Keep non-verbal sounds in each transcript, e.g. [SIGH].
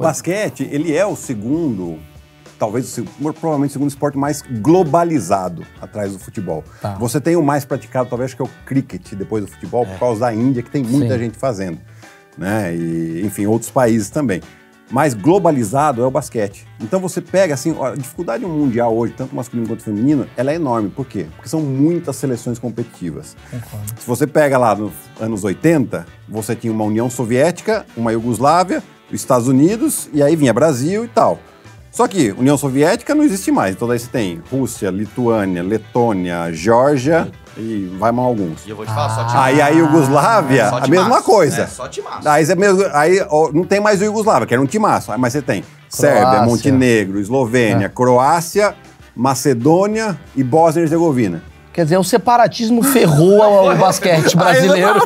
O basquete, ele é o segundo, talvez provavelmente o segundo esporte mais globalizado atrás do futebol. Tá. Você tem o mais praticado, talvez, que é o cricket depois do futebol, é. por causa da Índia, que tem muita Sim. gente fazendo. Né? E, enfim, outros países também. Mas globalizado é o basquete. Então você pega, assim, a dificuldade mundial hoje, tanto masculino quanto feminino, ela é enorme. Por quê? Porque são muitas seleções competitivas. Concordo. Se você pega lá nos anos 80, você tinha uma União Soviética, uma Iugoslávia, os Estados Unidos, e aí vinha Brasil e tal. Só que União Soviética não existe mais, então daí você tem Rússia, Lituânia, Letônia, Geórgia e vai mal alguns. E eu vou te falar, ah, só Aí a Iugoslávia, é a mesma coisa. É, só timaço. Aí, mesmo, aí ó, não tem mais Iugoslávia, que era um timaço, mas você tem Croácia. Sérbia, Montenegro, Eslovênia, é. Croácia, Macedônia e Bósnia e Herzegovina. Quer dizer, o separatismo ferrou [LAUGHS] o basquete brasileiro.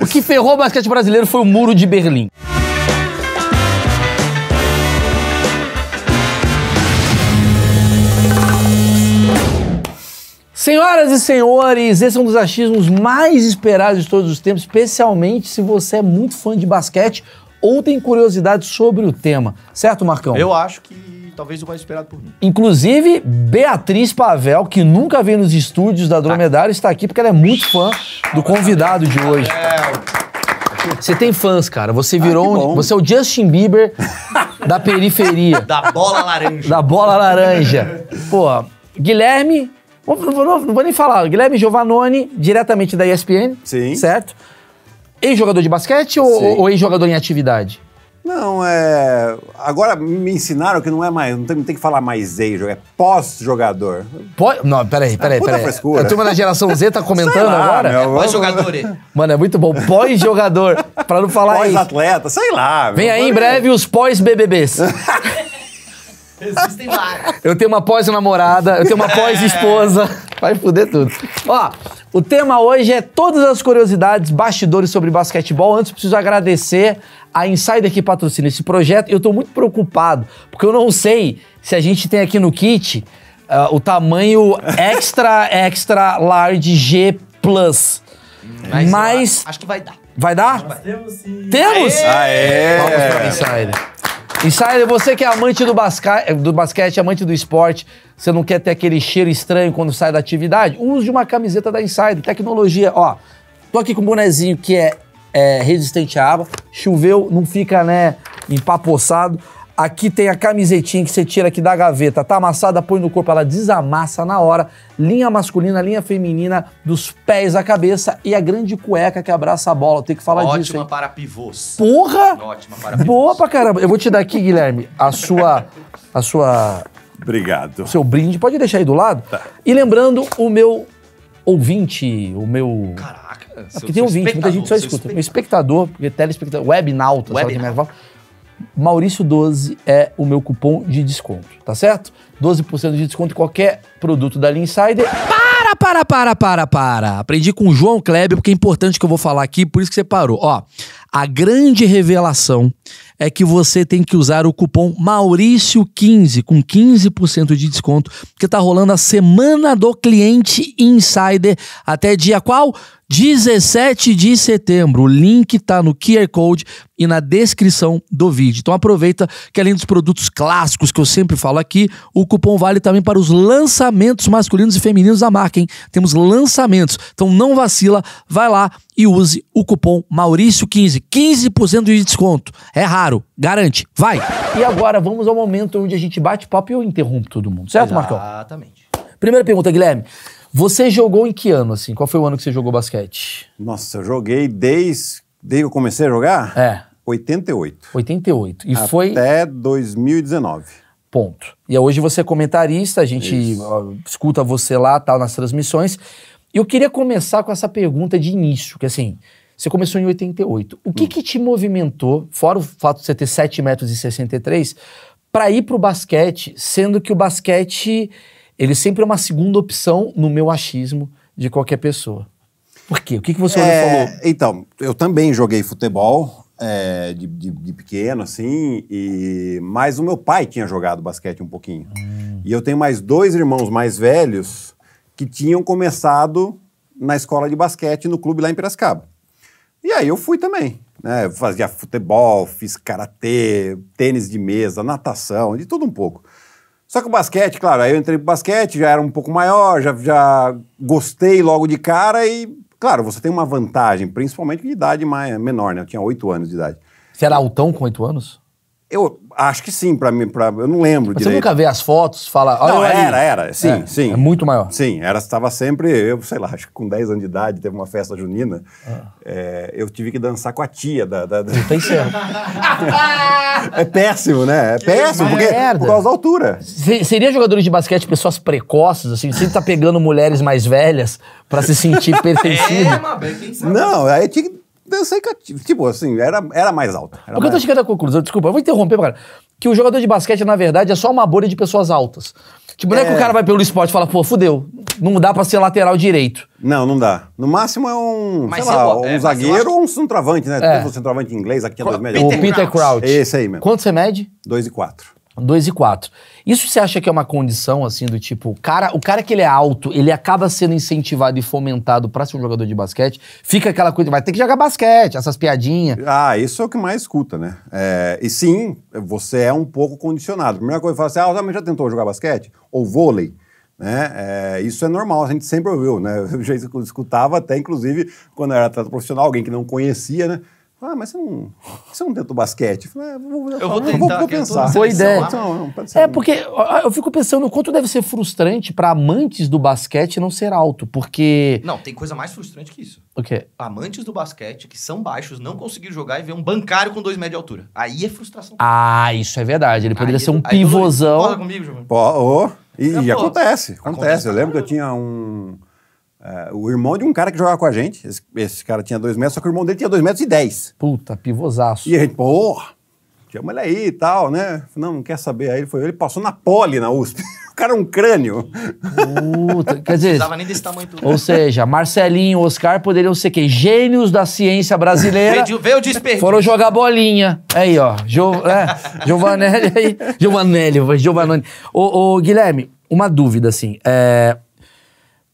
o que ferrou o basquete brasileiro foi o Muro de Berlim. Senhoras e senhores, esse é um dos achismos mais esperados de todos os tempos, especialmente se você é muito fã de basquete ou tem curiosidade sobre o tema. Certo, Marcão? Eu acho que talvez o mais esperado por mim. Inclusive, Beatriz Pavel, que nunca veio nos estúdios da Dromedário, está aqui porque ela é muito fã do convidado de hoje. Você tem fãs, cara. Você ah, virou ah, um, Você é o Justin Bieber da periferia. Da bola laranja. Da bola laranja. Pô, Guilherme não vou, não vou nem falar. Guilherme Giovannone, diretamente da ESPN. Sim. Certo? Ex-jogador de basquete ou, ou ex-jogador em atividade? Não, é. Agora me ensinaram que não é mais. Não tem, não tem que falar mais ex, é pós-jogador. Pós? Não, peraí, é peraí. É puta peraí. frescura. A turma da geração Z tá [LAUGHS] comentando lá, agora? pós-jogador. Mano, é muito bom. Pós-jogador. pra não falar pós -atleta, isso. Pós-atleta, sei lá. Vem aí em breve os pós-BBBs. [LAUGHS] Eu tenho uma pós-namorada, eu tenho uma é. pós-esposa. Vai fuder tudo. Ó, o tema hoje é todas as curiosidades, bastidores sobre basquetebol. Antes, preciso agradecer a Insider que patrocina esse projeto. Eu tô muito preocupado, porque eu não sei se a gente tem aqui no kit uh, o tamanho extra, extra large G+. Plus. Mas, Mas acho que vai dar. Vai dar? Nós temos sim. Temos? Aê! Vamos pra Insider. Insider, você que é amante do, basca... do basquete, amante do esporte, você não quer ter aquele cheiro estranho quando sai da atividade? Use uma camiseta da Insider. Tecnologia, ó. Tô aqui com um bonezinho que é, é resistente à água. Choveu, não fica, né, empapoçado. Aqui tem a camisetinha que você tira aqui da gaveta, tá amassada, põe no corpo, ela desamassa na hora. Linha masculina, linha feminina, dos pés à cabeça e a grande cueca que abraça a bola. Tem que falar Ótima disso. Ótima para pivôs. Porra! Ótima para pivôs. Boa pra caramba. Eu vou te dar aqui, Guilherme, a sua. A sua. Obrigado. Seu brinde. Pode deixar aí do lado. Tá. E lembrando, o meu ouvinte, o meu. Caraca, é porque tem ouvinte, muita gente só escuta. Espectador. Meu espectador, porque telespectador, webnauta, webnauta. sabe Maurício 12 é o meu cupom de desconto, tá certo? 12% de desconto em qualquer produto da linha Insider. Para, para, para, para, para. Aprendi com o João Kleber, porque é importante que eu vou falar aqui, por isso que você parou. Ó, a grande revelação é que você tem que usar o cupom Maurício15 com 15% de desconto, porque tá rolando a semana do cliente insider até dia qual? 17 de setembro. O link está no QR Code e na descrição do vídeo. Então aproveita que além dos produtos clássicos que eu sempre falo aqui, o cupom vale também para os lançamentos masculinos e femininos da marca, hein? Temos lançamentos. Então não vacila, vai lá e use o cupom Maurício15, 15% de desconto. É raro, garante. Vai. E agora vamos ao momento onde a gente bate papo e eu interrompo todo mundo, certo, Marcão? Exatamente. Primeira pergunta, Guilherme. Você jogou em que ano, assim? Qual foi o ano que você jogou basquete? Nossa, eu joguei desde, desde que eu comecei a jogar? É. 88. 88. E Até foi. Até 2019. Ponto. E hoje você é comentarista, a gente Isso. escuta você lá, tal, tá nas transmissões. E eu queria começar com essa pergunta de início, que assim, você começou em 88. O que, hum. que te movimentou, fora o fato de você ter 7 metros e 63, para ir para o basquete, sendo que o basquete ele sempre é uma segunda opção no meu achismo de qualquer pessoa. Por quê? O que, que você é, falou? Então, eu também joguei futebol é, de, de, de, pequeno, assim, e, mas o meu pai tinha jogado basquete um pouquinho. Hum. E eu tenho mais dois irmãos mais velhos que tinham começado na escola de basquete no clube lá em Piracicaba. E aí eu fui também. Né? Fazia futebol, fiz karatê, tênis de mesa, natação, de tudo um pouco. Só que o basquete, claro, aí eu entrei pro basquete, já era um pouco maior, já, já gostei logo de cara e, claro, você tem uma vantagem, principalmente de idade mais, menor, né? Eu tinha oito anos de idade. Você era altão com oito anos? Eu acho que sim, para mim, pra, eu não lembro direito. Você nunca vê as fotos, fala... Olha não, era, era, sim, é, sim. É muito maior. Sim, era, estava sempre, eu sei lá, acho que com 10 anos de idade, teve uma festa junina, ah. é, eu tive que dançar com a tia da... da, da... Não tem certo. [LAUGHS] é péssimo, né? É que péssimo, porque, merda. por causa da altura. Se, seria jogadores de basquete pessoas precoces, assim, sempre tá pegando mulheres mais velhas para se sentir [LAUGHS] pertencido? É, mas bem, quem sabe. Não, aí tinha que eu sei que, tipo assim, era, era mais alta. Era Porque mais... eu tô chegando à conclusão, desculpa, eu vou interromper, cara, que o jogador de basquete, na verdade, é só uma bolha de pessoas altas. Tipo, não é, que o é. cara vai pelo esporte e fala, pô, fudeu, não dá pra ser lateral direito. Não, não dá. No máximo é um, mas sei lá, um é, zagueiro ou um centroavante, né? É. Tem um centroavante inglês aqui é dois metros. O Peter Crouch. Esse aí mesmo. Quanto você mede? Dois e quatro. 2 e 4. Isso você acha que é uma condição, assim, do tipo, o cara, o cara que ele é alto, ele acaba sendo incentivado e fomentado para ser um jogador de basquete? Fica aquela coisa, vai ter que jogar basquete, essas piadinhas. Ah, isso é o que mais escuta, né? É, e sim, você é um pouco condicionado. A primeira coisa, fala assim, ah, mas já tentou jogar basquete? Ou vôlei? Né? É, isso é normal, a gente sempre ouviu, né? [LAUGHS] Eu já escutava até, inclusive, quando eu era atleta profissional, alguém que não conhecia, né? Ah, mas você não, você não do basquete? Eu, falei, ah, vou, eu, vou tentar, vou, vou pensar. Foi ideia. Então, não, não, é, porque eu fico pensando o quanto deve ser frustrante para amantes do basquete não ser alto, porque... Não, tem coisa mais frustrante que isso. O quê? Amantes do basquete que são baixos não conseguir jogar e ver um bancário com dois metros de altura. Aí é frustração. Ah, isso é verdade. Ele poderia aí, ser um é aí, pivôzão. Concorda comigo, Giovanni? Pô, oh, e, é, acontece, acontece. acontece. Eu lembro que eu tinha um... Uh, o irmão de um cara que jogava com a gente, esse, esse, cara tinha dois metros, só que o irmão dele tinha dois metros e dez. Puta, pivosaço. E a gente, porra, chama ele aí e tal, né? Não, não quer saber. Aí ele foi, ele passou na poli na USP. [LAUGHS] o cara é um crânio. Puta, quer dizer. Não nem desse tamanho tudo. Ou seja, Marcelinho, Oscar poderiam ser quem? Gênios da ciência brasileira. veio, veio desperdício. Foram jogar bolinha. Aí, ó. Jo, é, Giovanelli aí. Giovanelli, Giovanelli. Ô, ô, Guilherme, uma dúvida assim. É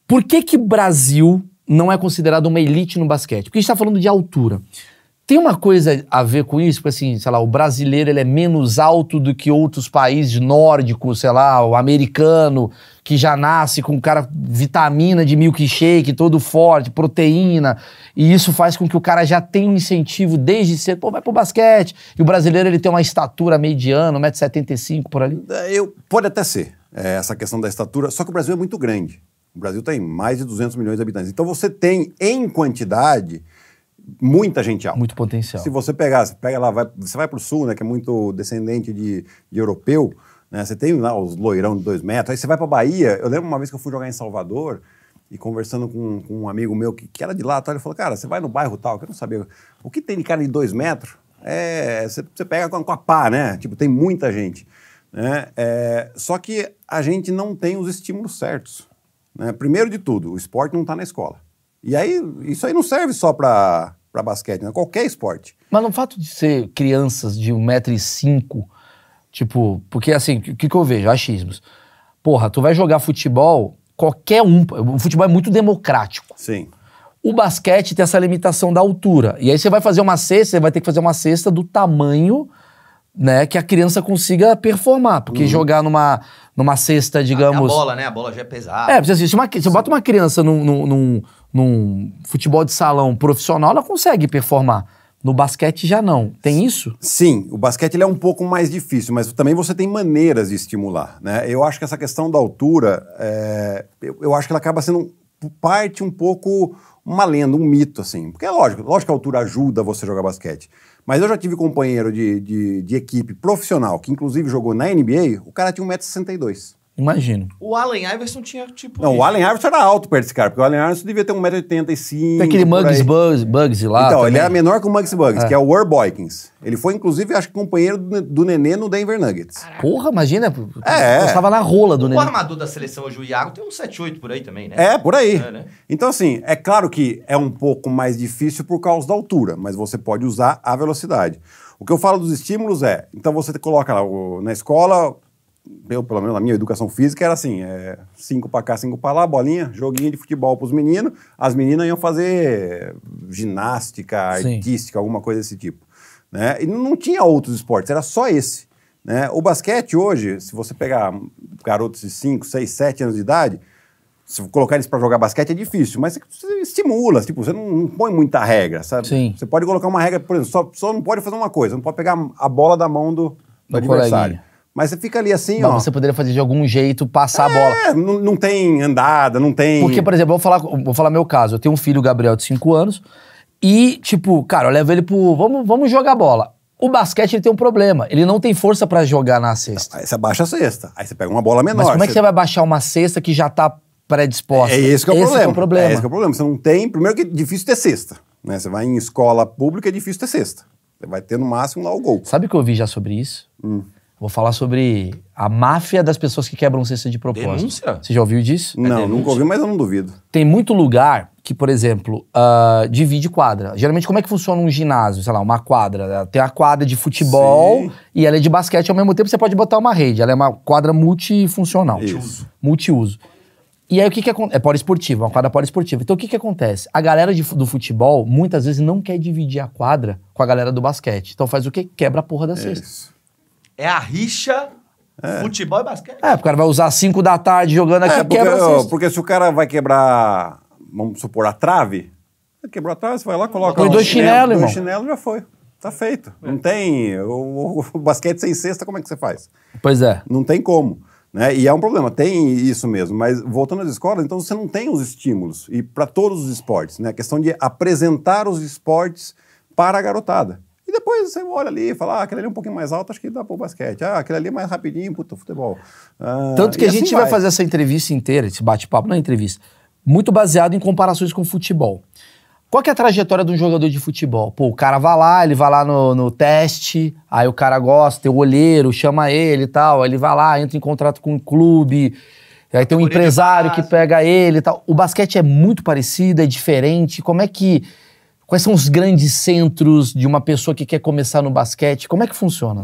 por que que Brasil não é considerado uma elite no basquete? Porque a gente está falando de altura. Tem uma coisa a ver com isso, porque assim, sei lá, o brasileiro ele é menos alto do que outros países nórdicos, sei lá, o americano, que já nasce com cara vitamina de milkshake, todo forte, proteína, e isso faz com que o cara já tenha um incentivo desde cedo, pô, vai pro basquete. E o brasileiro ele tem uma estatura mediana, 1,75m por ali. É, eu, pode até ser, é, essa questão da estatura, só que o Brasil é muito grande. O Brasil tem tá mais de 200 milhões de habitantes. Então você tem, em quantidade, muita gente alta. Muito potencial. Se você pegar, você pega lá, vai, você vai para o sul, né, que é muito descendente de, de europeu, né, você tem lá os loirão de dois metros, aí você vai para Bahia. Eu lembro uma vez que eu fui jogar em Salvador e conversando com, com um amigo meu que, que era de lá, tal, ele falou, cara, você vai no bairro tal, que eu não sabia, o que tem de cara de dois metros é, você, você pega com, com a pá, né, tipo, tem muita gente. Né? É, só que a gente não tem os estímulos certos. Né? Primeiro de tudo, o esporte não está na escola. E aí, isso aí não serve só para basquete, né? qualquer esporte. Mas no fato de ser crianças de 1,5m, tipo, porque assim, o que, que eu vejo? Achismos. Porra, tu vai jogar futebol, qualquer um. O futebol é muito democrático. Sim. O basquete tem essa limitação da altura. E aí você vai fazer uma cesta, você vai ter que fazer uma cesta do tamanho né, que a criança consiga performar, porque uhum. jogar numa, numa cesta, ah, digamos... A, a, bola, né? A bola já é pesada. É, você assim, se, uma, se uma criança num, num, num futebol de salão profissional, ela consegue performar. No basquete já não. Tem isso? Sim, o basquete ele é um pouco mais difícil, mas também você tem maneiras de estimular. Né? Eu acho que essa questão da altura, é, eu, eu, acho que ela acaba sendo parte um pouco uma lenda, um mito, assim. Porque é lógico, lógico que a altura ajuda você a jogar basquete. Mas eu já tive companheiro de, de, de equipe profissional, que inclusive jogou na NBA, o cara tinha 1,62m. Imagino. O Allen Iverson tinha tipo. Não, isso. o Allen Iverson era alto perto desse cara, porque o Allen Iverson devia ter 1,85m. Tem aquele Muggs Bugs, Bugs lá. Então, também. ele era menor que o Muggs Bugs, é. que é o War Boykins. Ele foi, inclusive, acho que companheiro do, do Nenê no Denver Nuggets. Caraca. Porra, imagina. É. é. Estava na rola do o Nenê. O armador da seleção hoje, o Iago, tem um 7,8 por aí também, né? É, por aí. É, né? Então, assim, é claro que é um pouco mais difícil por causa da altura, mas você pode usar a velocidade. O que eu falo dos estímulos é, então você coloca lá na escola eu, pelo menos na minha educação física, era assim: é, cinco para cá, cinco para lá, bolinha, joguinho de futebol para os meninos. As meninas iam fazer ginástica, Sim. artística, alguma coisa desse tipo. Né? E não tinha outros esportes, era só esse. Né? O basquete hoje, se você pegar garotos de 5, 6, 7 anos de idade, se colocar eles para jogar basquete é difícil, mas você estimula, tipo, você não, não põe muita regra, sabe? Sim. Você pode colocar uma regra, por exemplo, só, só não pode fazer uma coisa, não pode pegar a bola da mão do, do adversário. Coleguinha. Mas você fica ali assim, Mas ó. você poderia fazer de algum jeito, passar é, a bola. É, não, não tem andada, não tem. Porque, por exemplo, vou falar, vou falar meu caso. Eu tenho um filho, Gabriel, de 5 anos, e, tipo, cara, eu levo ele pro. Vamos, vamos jogar bola. O basquete ele tem um problema. Ele não tem força para jogar na cesta. Aí você baixa a cesta. Aí você pega uma bola menor. Mas como é que você vai baixar uma cesta que já tá predisposta? É esse que é o, esse problema. É o problema. É esse que é o problema. Você não tem. Primeiro que é difícil ter cesta. Né? Você vai em escola pública, é difícil ter cesta. Você vai ter no máximo lá o gol. Sabe o que eu vi já sobre isso? Hum. Vou falar sobre a máfia das pessoas que quebram cesta de propósito. Denúncia? Você já ouviu disso? Não, é nunca ouvi, mas eu não duvido. Tem muito lugar que, por exemplo, uh, divide quadra. Geralmente, como é que funciona um ginásio? Sei lá, uma quadra. Tem a quadra de futebol Sim. e ela é de basquete. Ao mesmo tempo, você pode botar uma rede. Ela é uma quadra multifuncional. Isso. Multiuso. E aí, o que que acontece? É, é poliesportiva, uma quadra poliesportiva. Então, o que que acontece? A galera de, do futebol, muitas vezes, não quer dividir a quadra com a galera do basquete. Então, faz o quê? Quebra a porra da é cesta. Isso. É a rixa é. futebol e basquete. É, o cara vai usar 5 da tarde jogando aqui, é, porque, quebra é Porque se o cara vai quebrar, vamos supor, a trave, quebrou a trave, você vai lá, coloca... Põe dois chinelos, irmão. Dois chinelos já foi. Tá feito. É. Não tem... O, o, basquete sem cesta, como é que você faz? Pois é. Não tem como. Né? E é um problema, tem isso mesmo. Mas voltando às escolas, então você não tem os estímulos. E para todos os esportes, né? A questão de apresentar os esportes para a garotada. Depois você olha ali e fala, ah, aquele ali é um pouquinho mais alto, acho que dá para o basquete. Ah, aquele ali é mais rapidinho, puta, futebol. Ah, Tanto que a gente assim vai. vai fazer essa entrevista inteira, esse bate-papo, não é entrevista, muito baseado em comparações com futebol. Qual que é a trajetória de um jogador de futebol? Pô, o cara vai lá, ele vai lá no, no teste, aí o cara gosta, tem o olheiro, chama ele e tal, aí ele vai lá, entra em contrato com o um clube, aí tem um empresário que pega ele e tal. O basquete é muito parecido, é diferente. Como é que Quais são os grandes centros de uma pessoa que quer começar no basquete? Como é que funciona?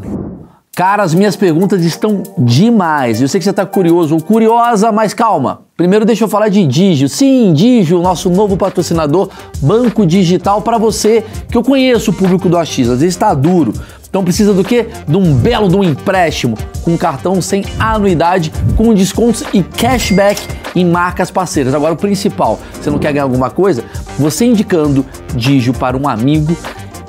Cara, as minhas perguntas estão demais. Eu sei que você está curioso ou curiosa, mas calma. Primeiro deixa eu falar de Digio. Sim, Digio, nosso novo patrocinador, banco digital para você, que eu conheço o público do AX, às vezes está duro. Então precisa do quê? De um belo de um empréstimo com cartão sem anuidade, com descontos e cashback em marcas parceiras. Agora o principal, você não quer ganhar alguma coisa? Você indicando Digio para um amigo,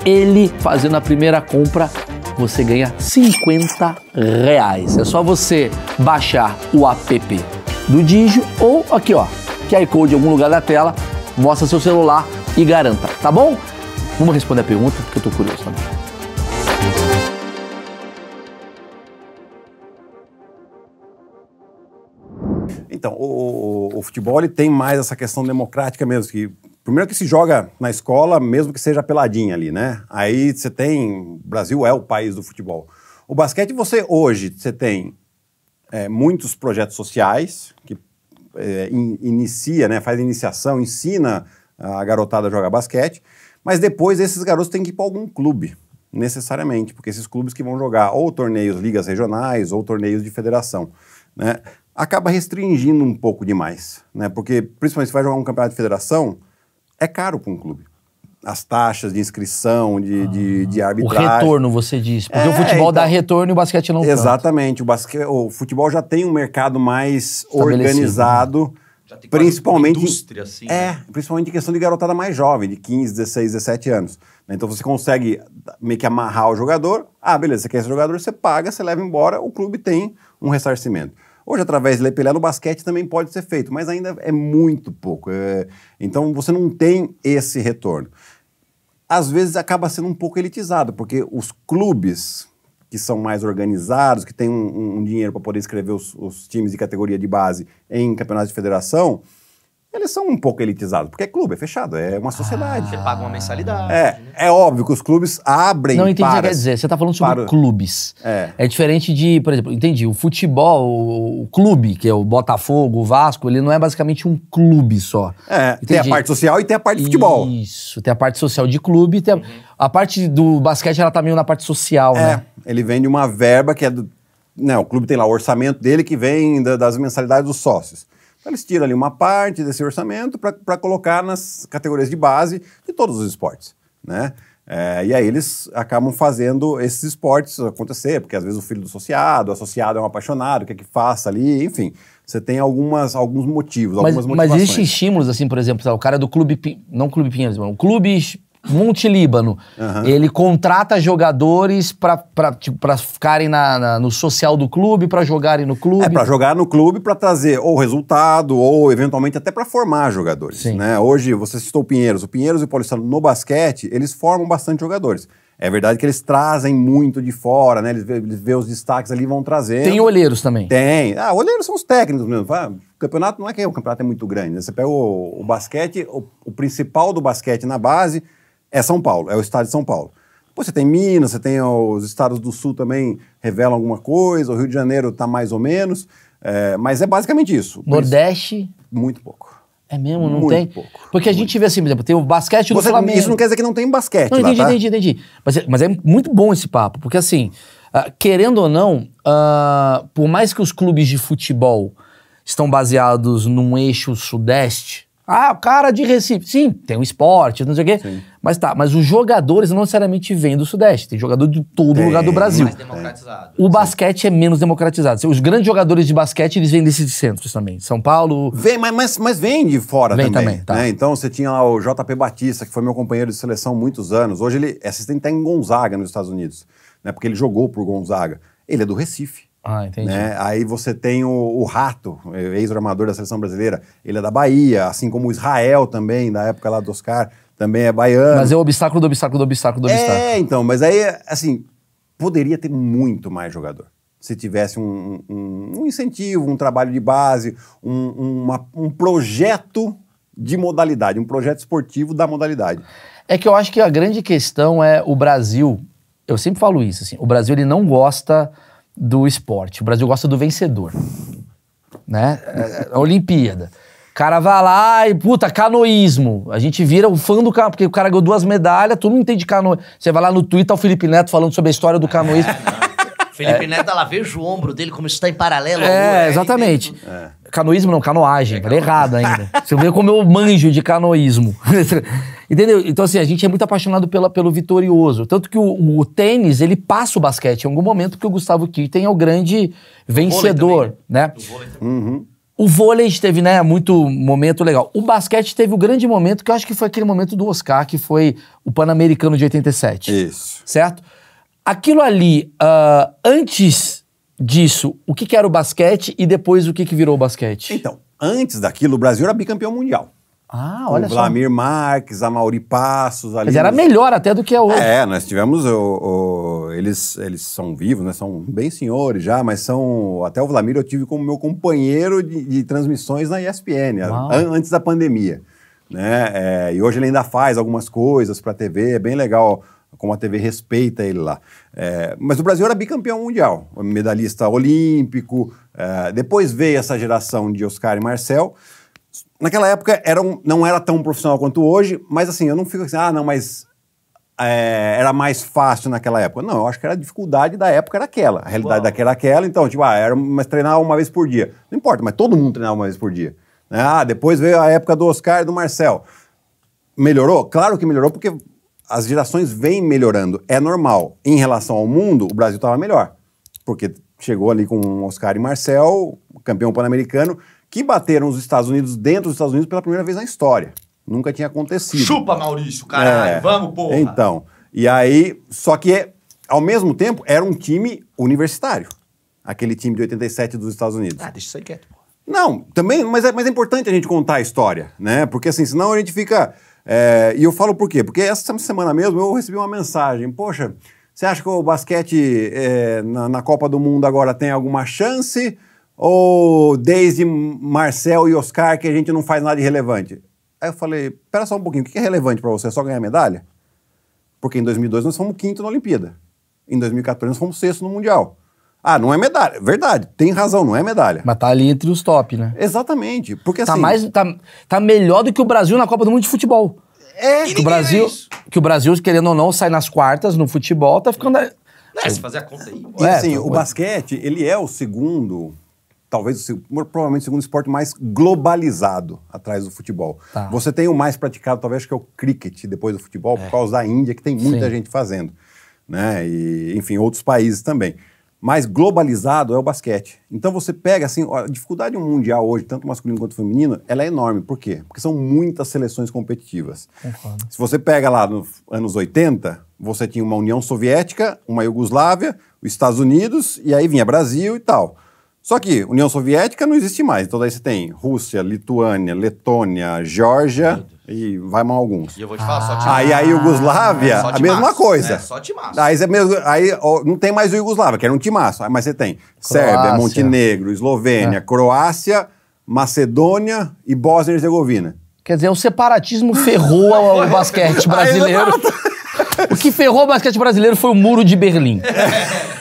ele fazendo a primeira compra você ganha 50 reais. É só você baixar o app do Digio ou aqui, ó, QR Code em algum lugar da tela, mostra seu celular e garanta, tá bom? Vamos responder a pergunta, que eu tô curioso Então, o, o, o futebol ele tem mais essa questão democrática mesmo, que primeiro que se joga na escola, mesmo que seja peladinha ali, né? Aí você tem, Brasil é o país do futebol. O basquete você hoje, você tem é, muitos projetos sociais, que é, in, inicia, né, faz iniciação, ensina a garotada a jogar basquete, mas depois esses garotos têm que ir para algum clube, necessariamente, porque esses clubes que vão jogar ou torneios ligas regionais ou torneios de federação, né, acaba restringindo um pouco demais, né, porque principalmente se vai jogar um campeonato de federação, é caro para um clube as taxas de inscrição, de, ah, de, de, ah. arbitragem. O retorno, você diz. Porque é, o futebol então, dá retorno e o basquete não Exatamente. O, basque, o futebol já tem um mercado mais né? organizado. Né? principalmente indústria, assim, é né? principalmente em questão de garotada mais jovem de 15 16 17 anos né? então você consegue meio que amarrar o jogador ah beleza você quer esse jogador você paga você leva embora o clube tem um ressarcimento Hoje, através de lepelé no basquete também pode ser feito, mas ainda é muito pouco. É... então, você não tem esse retorno às vezes acaba sendo um pouco elitizado, porque os clubes que são mais organizados, que têm um, um dinheiro para poder escrever os, os times de categoria de base em campeonatos de federação, eles são um pouco elitizados, porque é clube, é fechado, é uma sociedade. Ah. Você paga uma mensalidade. É, né? é óbvio que os clubes abrem Não, entendi o que quer dizer. Você está falando sobre para... clubes. É. é diferente de, por exemplo, entendi, o futebol, o, o, clube, que é o Botafogo, o Vasco, ele não é basicamente um clube só. É, entendi. tem a parte social e tem a parte de futebol. Isso, tem a parte social de clube. Tem a, uhum. a parte do basquete, ela está meio na parte social, é, né? ele de uma verba que é do... Não, né, o clube tem lá o orçamento dele que vem das mensalidades dos sócios. Eles tiram ali uma parte desse orçamento para colocar nas categorias de base de todos os esportes, né? É, e aí eles acabam fazendo esses esportes acontecer, porque às vezes o filho do associado, o associado é um apaixonado, quer que faça ali, enfim. Você tem algumas, alguns motivos, mas, algumas motivações. Mas existem estímulos, assim, por exemplo, tá, o cara é do clube, não clube Pinheiros, mas o clube Monte Líbano. Uhum. Ele contrata jogadores para tipo, pra ficarem na, na, no social do clube, para jogarem no clube. É, para jogar no clube, para trazer ou resultado, ou eventualmente até para formar jogadores. Sim. Né? Hoje, você citou o Pinheiros. O Pinheiros e o Paulistano no basquete, eles formam bastante jogadores. É verdade que eles trazem muito de fora, né? Eles vê, eles vê os destaques ali vão trazer. Tem olheiros também. Tem. Ah, olheiros são os técnicos mesmo. O campeonato não é que o campeonato é muito grande. Né? Você pega o, o basquete, o, o principal do basquete na base é São Paulo, é o estado de São Paulo. Depois você tem Minas, você tem os estados do sul também revelam alguma coisa, o Rio de Janeiro está mais ou menos, é, mas é basicamente isso. Nordeste? Muito pouco. É mesmo? Não muito tem? Pouco. Porque a muito. gente vê assim, por exemplo, tem o basquete do Você, Flamengo. Isso não quer dizer que não tem basquete não, lá, entendi, tá? entendi, entendi. Mas, é, mas é muito bom esse papo, porque assim, uh, querendo ou não, uh, por mais que os clubes de futebol estão baseados num eixo sudeste, ah, o cara de Recife. Sim, tem um esporte, não sei o quê. Sim. Mas tá, mas os jogadores não necessariamente vêm do Sudeste. Tem jogador de todo tem, lugar do Brasil. Mais democratizado. O sim. basquete é menos democratizado. Os grandes jogadores de basquete, eles vêm desses centros também. São Paulo... Vem, mas, mas, vem de fora vem também. também tá. né? Então você tinha lá o JP Batista, que foi meu companheiro de seleção há muitos anos. Hoje ele é assistente em Gonzaga, nos Estados Unidos. Né? Porque ele jogou por Gonzaga. Ele é do Recife. Ah, entendi. Né? Aí você tem o, o Rato, ex-armador da seleção brasileira. Ele é da Bahia, assim como o Israel também, da época lá do Oscar, também é baiano. Mas é o obstáculo do obstáculo do obstáculo do é, obstáculo. É, então, mas aí, assim, poderia ter muito mais jogador. Se tivesse um, um, um incentivo, um trabalho de base, um, uma, um projeto de modalidade, um projeto esportivo da modalidade. É que eu acho que a grande questão é o Brasil. Eu sempre falo isso, assim, o Brasil ele não gosta do esporte. O Brasil gosta do vencedor. Né? É, é, a Olimpíada. O cara vai lá e, puta, canoísmo. A gente vira o fã do cara, porque o cara ganhou duas medalhas, todo mundo entende canoa. Você vai lá no Twitter, o Felipe Neto falando sobre a história do canoísmo. [LAUGHS] Felipe é. Neto, ela vejo o ombro dele como está em paralelo. É, né? exatamente. É. Canoísmo não, canoagem. É, Falei errado ainda. Você vê como eu manjo de canoísmo. [LAUGHS] Entendeu? Então, assim, a gente é muito apaixonado pela, pelo vitorioso. Tanto que o, o tênis, ele passa o basquete em algum momento, porque o Gustavo Kirten é o grande vencedor, o né? né? Uhum. O vôlei teve, né, muito momento legal. O basquete teve o grande momento, que eu acho que foi aquele momento do Oscar, que foi o Pan-Americano de 87. Isso. Certo? Aquilo ali, uh, antes disso, o que, que, era o basquete e depois o que, que virou o basquete? Então, antes daquilo, o Brasil era bicampeão mundial. Ah, olha o Vlamir só. Marques, a Mauri Passos. Ali Mas era nos... melhor até do que o. hoje. É, nós tivemos. O, o, eles, eles são vivos, né? São bem senhores já, mas são. Até o Vlamir eu tive como meu companheiro de, de transmissões na ESPN, an, antes da pandemia. Né? É, e hoje ele ainda faz algumas coisas para a TV, é bem legal como a TV respeita ele lá. É, mas o Brasil era bicampeão mundial, medalhista olímpico. É, depois veio essa geração de Oscar e Marcel. Naquela época era um, não era tão profissional quanto hoje, mas assim, eu não fico assim, ah, não, mas é, era mais fácil naquela época. Não, eu acho que era a dificuldade da época era aquela. A realidade Uau. daquela era aquela, então, tipo, ah, era, mas treinar uma vez por dia. Não importa, mas todo mundo treinava uma vez por dia. Né? Ah, depois veio a época do Oscar e do Marcel. Melhorou? Claro que melhorou, porque as gerações vêm melhorando. É normal. Em relação ao mundo, o Brasil estava melhor. Porque chegou ali com Oscar e Marcel, campeão pan-americano, que bateram os Estados Unidos dentro dos Estados Unidos pela primeira vez na história. Nunca tinha acontecido. Chupa, Maurício, caralho. É. Vamos, porra. Então, e aí, só que ao mesmo tempo era um time universitário. Aquele time de 87 dos Estados Unidos. Ah, deixa isso aí quieto, porra. Não, também, mas é, mas é importante a gente contar a história, né? Porque assim, senão a gente fica. É, e eu falo por quê? Porque essa semana mesmo eu recebi uma mensagem. Poxa, você acha que o basquete é, na, na Copa do Mundo agora tem alguma chance? Ou desde Marcel e Oscar que a gente não faz nada de relevante? Aí eu falei, pera só um pouquinho, o que é relevante para você? É só ganhar medalha? Porque em 2002 nós fomos quinto na Olimpíada. Em 2014 nós fomos sexto no Mundial. Ah, não é medalha. Verdade, tem razão, não é medalha. Mas tá ali entre os top, né? Exatamente. Porque tá assim. Mais, tá, tá melhor do que o Brasil na Copa do Mundo de Futebol. É, que o Brasil, que o Brasil, querendo ou não, sai nas quartas no futebol, tá ficando. É, se fazer a conta aí. É, assim, tá o basquete, ele é o segundo talvez provavelmente o segundo esporte mais globalizado atrás do futebol. Tá. Você tem o mais praticado, talvez, que é o cricket depois do futebol, é. por causa da Índia, que tem muita Sim. gente fazendo. Né? E, enfim, outros países também. Mas globalizado é o basquete. Então você pega assim, a dificuldade mundial hoje, tanto masculino quanto feminino, ela é enorme. Por quê? Porque são muitas seleções competitivas. Concordo. Se você pega lá nos anos 80, você tinha uma União Soviética, uma Iugoslávia, os Estados Unidos, e aí vinha Brasil e tal. Só que União Soviética não existe mais. Então daí você tem Rússia, Lituânia, Letônia, Geórgia e vai mal alguns. E eu vou te falar, ah, só te Aí a Iugoslávia, é, a mesma coisa. É, só timaço. Aí, é mesmo, aí ó, não tem mais o Iugoslávia, que era um timaço. Mas você tem Croácia. Sérbia, Montenegro, Eslovênia, é. Croácia, Macedônia e Bósnia e Herzegovina. Quer dizer, é [LAUGHS] o separatismo ferrou o basquete brasileiro. o que ferrou o basquete brasileiro foi o muro de Berlim.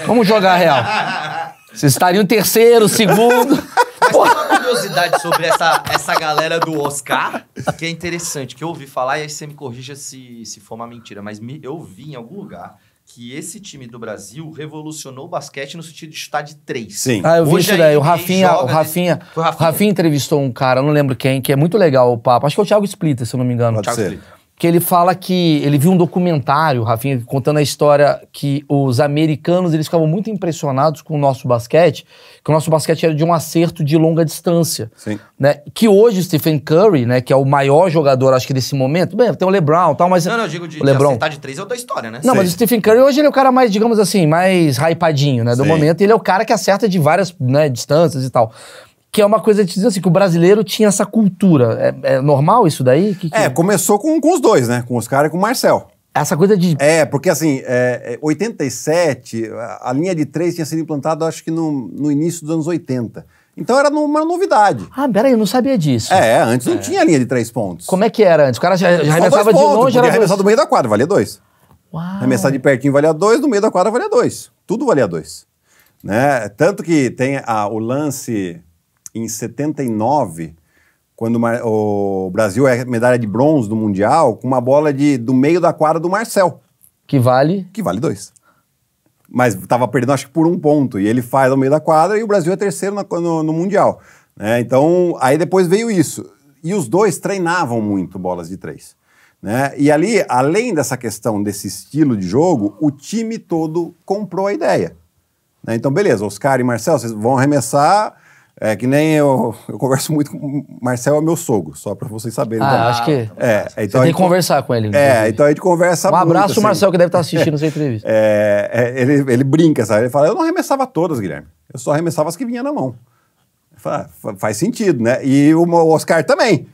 Vamos jogar a real. [LAUGHS] Vocês estariam terceiro, segundo. Mas tem uma curiosidade sobre essa, essa galera do Oscar, que é interessante, que eu ouvi falar, e aí você me corrija se, se for uma mentira, mas me, eu vi em algum lugar que esse time do Brasil revolucionou o basquete no sentido de chutar de três. Sim. Ah, eu vi Hoje isso daí. O Rafinha, o Rafinha, desse... o Rafinha, Rafinha. entrevistou um cara, não lembro quem, que é muito legal o papo. Acho que é o Thiago Splitter, se eu não me engano. Pode Thiago ser. Splitter que ele fala que ele viu um documentário, Rafinha, contando a história que os americanos eles ficavam muito impressionados com o nosso basquete, que o nosso basquete era de um acerto de longa distância, Sim. né? Que hoje Stephen Curry, né, que é o maior jogador, acho que desse momento, bem, tem o LeBron, tal, mas não, não, eu digo de, LeBron. de acertar de três é outra história, né? Não, Sim. mas o Stephen Curry hoje ele é o cara mais, digamos assim, mais hypadinho, né, do Sim. momento, ele é o cara que acerta de várias né, distâncias e tal que é uma coisa de dizer assim, que o brasileiro tinha essa cultura. É, é normal isso daí? Que que é, começou com, com os dois, né? Com os caras e com o Marcel. Essa coisa de. É, porque assim, é, 87, é, a linha de três tinha sido implantada, acho que no, no início dos anos 80. Então era uma novidade. Ah, peraí, eu não sabia disso. É, antes não é. tinha linha de três pontos. Como é que era antes? O cara já, já arremessava pontos, de longe, era. arremessar dois. do meio da quadra, valia dois. Uau. Arremessar de pertinho valia dois, no meio da quadra valia dois. Tudo valia dois. Né? Tanto que tem a, o lance em 79, quando o Brasil é medalha de bronze do Mundial, com uma bola de, do meio da quadra do Marcel. Que vale? Que vale dois. Mas estava perdendo, acho que por um ponto. E ele faz ao meio da quadra e o Brasil é terceiro no, no, no Mundial. Né? Então, aí depois veio isso. E os dois treinavam muito bolas de três. Né? E ali, além dessa questão desse estilo de jogo, o time todo comprou a ideia. Né? Então, beleza, Oscar e Marcel, vocês vão arremessar é que nem eu, eu converso muito com Marcel, é meu sogro, só para vocês saberem. Ah, então, acho que. É, então tem que conversar com ele. É, então a gente conversa um muito. Um abraço, assim. Marcel, que deve estar tá assistindo essa entrevista. [LAUGHS] É, é, ele, ele brinca, sabe? Ele fala: eu não arremessava todas, Guilherme. Eu só arremessava as que vinha na mão. Fala, ah, faz sentido, né? E o Oscar também.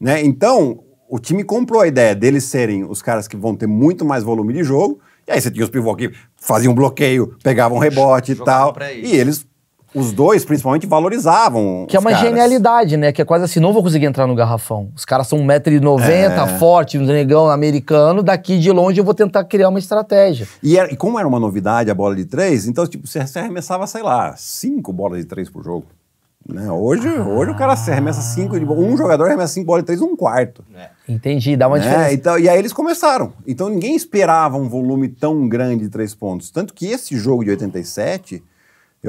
Né? Então, o time comprou a ideia deles serem os caras que vão ter muito mais volume de jogo. E aí você tinha os pivôs que faziam um bloqueio, pegavam um rebote e tal. E eles os dois, principalmente, valorizavam. Que é uma caras. genialidade, né? Que é quase assim: não vou conseguir entrar no garrafão. Os caras são 1,90m, é. forte, um negão americano. Daqui de longe eu vou tentar criar uma estratégia. E, era, é, e, como era uma novidade a bola de três, então tipo, você arremessava, sei lá, cinco bolas de três por jogo. Né? Hoje, ah. hoje o cara se arremessa cinco, um jogador arremessa cinco bolas de três um quarto. É. Entendi, dá uma né? diferença. Então, e aí eles começaram. Então ninguém esperava um volume tão grande de três pontos. Tanto que esse jogo de 87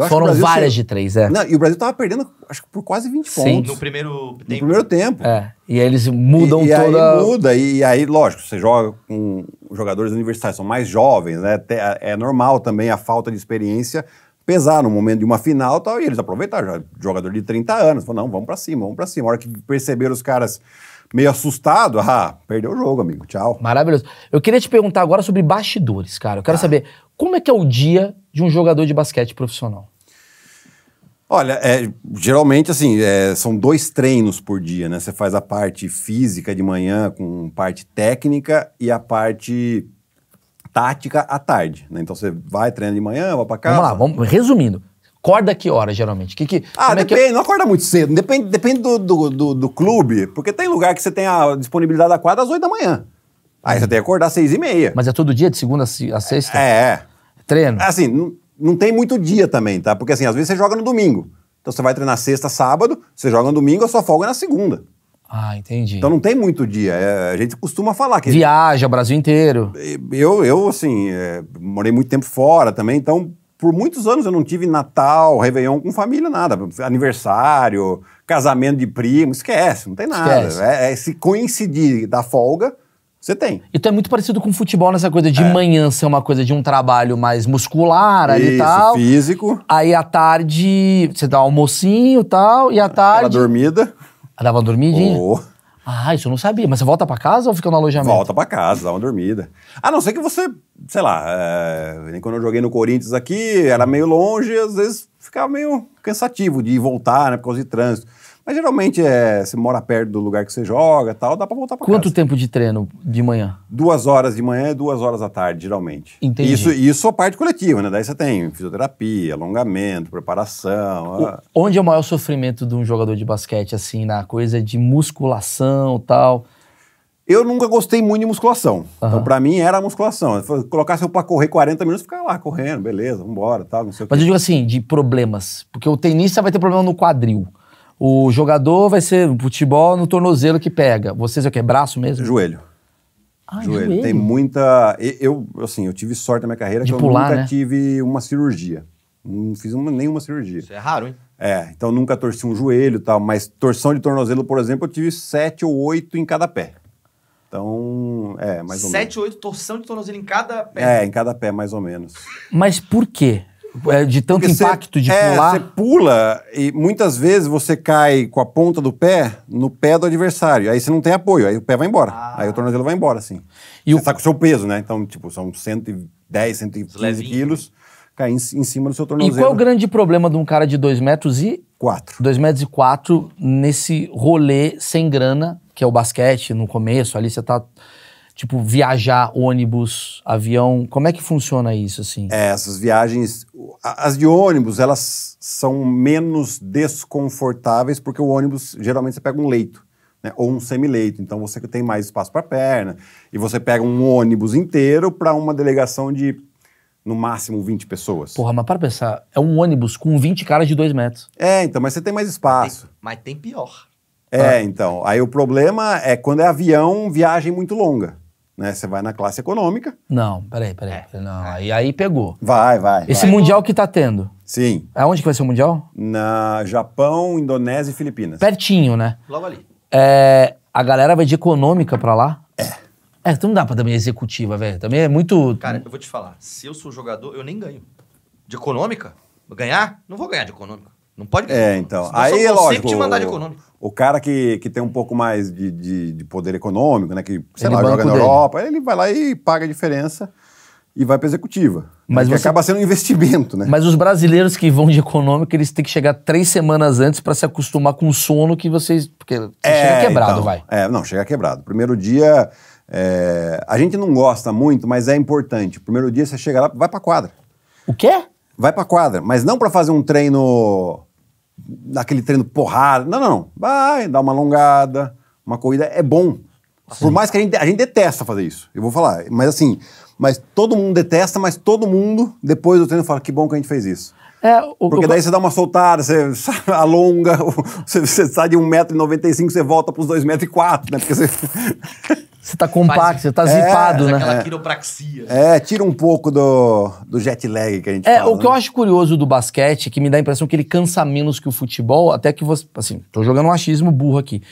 foram várias saiu... de três, é. Não, e o Brasil tava perdendo, acho que por quase 20 Sim. pontos. No primeiro tempo. No primeiro tempo. É. E aí eles mudam e, e toda... Aí muda, e, aí, lógico, você joga com jogadores universitários, são mais jovens, né? É normal também a falta de experiência pesar no momento de uma final tal, e eles aproveitaram, jogador de 30 anos, falou, não, vamos para cima, vamos para cima. A hora que perceberam os caras meio assustado, ah, perdeu o jogo, amigo. Tchau. Maravilhoso. Eu queria te perguntar agora sobre bastidores, cara. Eu quero ah. saber como é que é o dia de um jogador de basquete profissional. Olha, é, geralmente assim, é, são dois treinos por dia, né? Você faz a parte física de manhã com parte técnica e a parte tática à tarde, né? Então você vai, treinando de manhã, vai pra casa. Vamos lá, vamos, resumindo. Acorda que hora, geralmente? Que, que, ah, depende, é que... não acorda muito cedo. Depende, depende do, do, do, do, clube, porque tem lugar que você tem a disponibilidade da quadra às 8 da manhã. Aí você tem que acordar às 6 e meia. Mas é todo dia, de segunda a sexta? É. Treino? É assim, não, não tem muito dia também, tá? Porque assim, às vezes você joga no domingo. Então você vai treinar sexta, sábado, você joga no domingo, a sua folga é na segunda. Ah, entendi. Então não tem muito dia. É, a gente costuma falar que. Viaja, Brasil inteiro. Eu, eu assim, é, morei muito tempo fora também, então por muitos anos eu não tive Natal, Réveillon com família, nada. Aniversário, casamento de primo, esquece, não tem nada. É, é, se coincidir da folga, você tem. E tu é muito parecido com futebol nessa coisa de é. manhã ser uma coisa de um trabalho mais muscular ali e tal. físico. Aí à tarde você dá um almocinho e tal, e à tarde... Aquela dormida. Dava uma dormidinha? Oh. Ah, isso eu não sabia. Mas você volta para casa ou fica no alojamento? Volta para casa, dá uma dormida. A não ser que você, sei lá, é... quando eu joguei no Corinthians aqui, era meio longe, às vezes ficava meio cansativo de voltar, né, por causa de trânsito. Mas geralmente é, você mora perto do lugar que você joga tal, dá pra voltar pra Quanto casa. tempo de treino de manhã? Duas horas de manhã e duas horas à tarde, geralmente. Entendi. Isso, isso é parte coletiva, né? Daí você tem fisioterapia, alongamento, preparação. O, a... Ah. onde é o maior sofrimento de um jogador de basquete, assim, na coisa de musculação tal? Eu nunca gostei muito de musculação. Uhum. Então, pra mim, era a musculação. Colocar seu pra correr 40 minutos, ficar lá correndo, beleza, vambora, tal, não sei Mas o que. Mas eu digo assim, de problemas. Porque o tenista vai ter problema no quadril. O jogador vai ser o futebol no tornozelo que pega. Vocês é o quê? Braço mesmo? Joelho. Ah, joelho. joelho. Tem muita. Eu, assim, eu tive sorte na minha carreira De que pular, eu nunca né? tive uma cirurgia. Não fiz uma, nenhuma cirurgia. Isso é raro, hein? É, então nunca torci um joelho e tal, mas torção de tornozelo, por exemplo, eu tive sete ou oito em cada pé. Então, é, mais ou menos. Sete ou oito torção de tornozelo em cada pé? É, em cada pé, mais ou menos. Mas por quê? É, de tanto Porque impacto cê, de é, pular. Você pula e muitas vezes você cai com a ponta do pé no pé do adversário. Aí você não tem apoio, aí o pé vai embora. Ah. Aí o tornozelo vai embora, assim. E você o... tá com o seu peso, né? Então, tipo, são 110, 115 quilos cai em, em, cima do seu tornozelo. E qual é o grande problema de um cara de 2 metros e... 4. 2 metros e 4 nesse rolê sem grana, que é o basquete no começo, ali você tá Tipo, viajar, ônibus, avião, como é que funciona isso, assim? É, essas viagens, as de ônibus, elas são menos desconfortáveis, porque o ônibus, geralmente, você pega um leito, né? Ou um semileito, então você tem mais espaço para perna, e você pega um ônibus inteiro para uma delegação de no máximo 20 pessoas. Porra, mas para pensar, é um ônibus com 20 caras de 2 metros. É, então, mas você tem mais espaço. Mas tem, mas tem pior. É, ah. então. Aí o problema é quando é avião, viagem muito longa né? Você vai na classe econômica. Não, peraí, peraí. É. Não, aí, aí pegou. Vai, vai. Esse vai. mundial que tá tendo. Sim. Aonde que vai ser o mundial? Na Japão, Indonésia e Filipinas. Pertinho, né? Logo ali. É, a galera vai de econômica pra lá? É. É, tu então não dá pra também executiva, velho. Também é muito. Cara, eu vou te falar. Se eu sou jogador, eu nem ganho. De econômica? Ganhar? Não vou ganhar de econômica. Não pode. É, então. Aí, é lógico. O, o cara que, que tem um pouco mais de, de, de poder econômico, né? Que, sei ele lá, joga na dele. Europa, ele vai lá e paga a diferença e vai para executiva. Mas né? você... acaba sendo um investimento, né? Mas os brasileiros que vão de econômico, eles têm que chegar três semanas antes para se acostumar com o sono que vocês. Porque você é, chega então. quebrado, então, vai. É, não, chega quebrado. Primeiro dia. É, a gente não gosta muito, mas é importante. Primeiro dia você chega lá, vai pra quadra. O quê? Vai pra quadra, mas não para fazer um treino naquele treino porrada. Não, não, Vai, dá uma alongada, uma corrida. É bom. Por mais que a gente, a gente detesta fazer isso, eu vou falar. Mas assim, mas todo mundo detesta, mas todo mundo, depois do treino, fala que bom que a gente fez isso. É, o, Porque daí você dá uma soltada, você [LAUGHS] alonga, você, você sai de 1,95m, você volta para os 2,04m, né? Porque você... Você tá compacto, Faz, você tá é, zipado, né? Aquela é. quiropraxia. Assim. É, tira um pouco do, do jet lag que a gente É, fala, o né? que eu acho curioso do basquete, que me dá a impressão que ele cansa menos que o futebol, até que você. Assim, tô jogando um achismo burro aqui.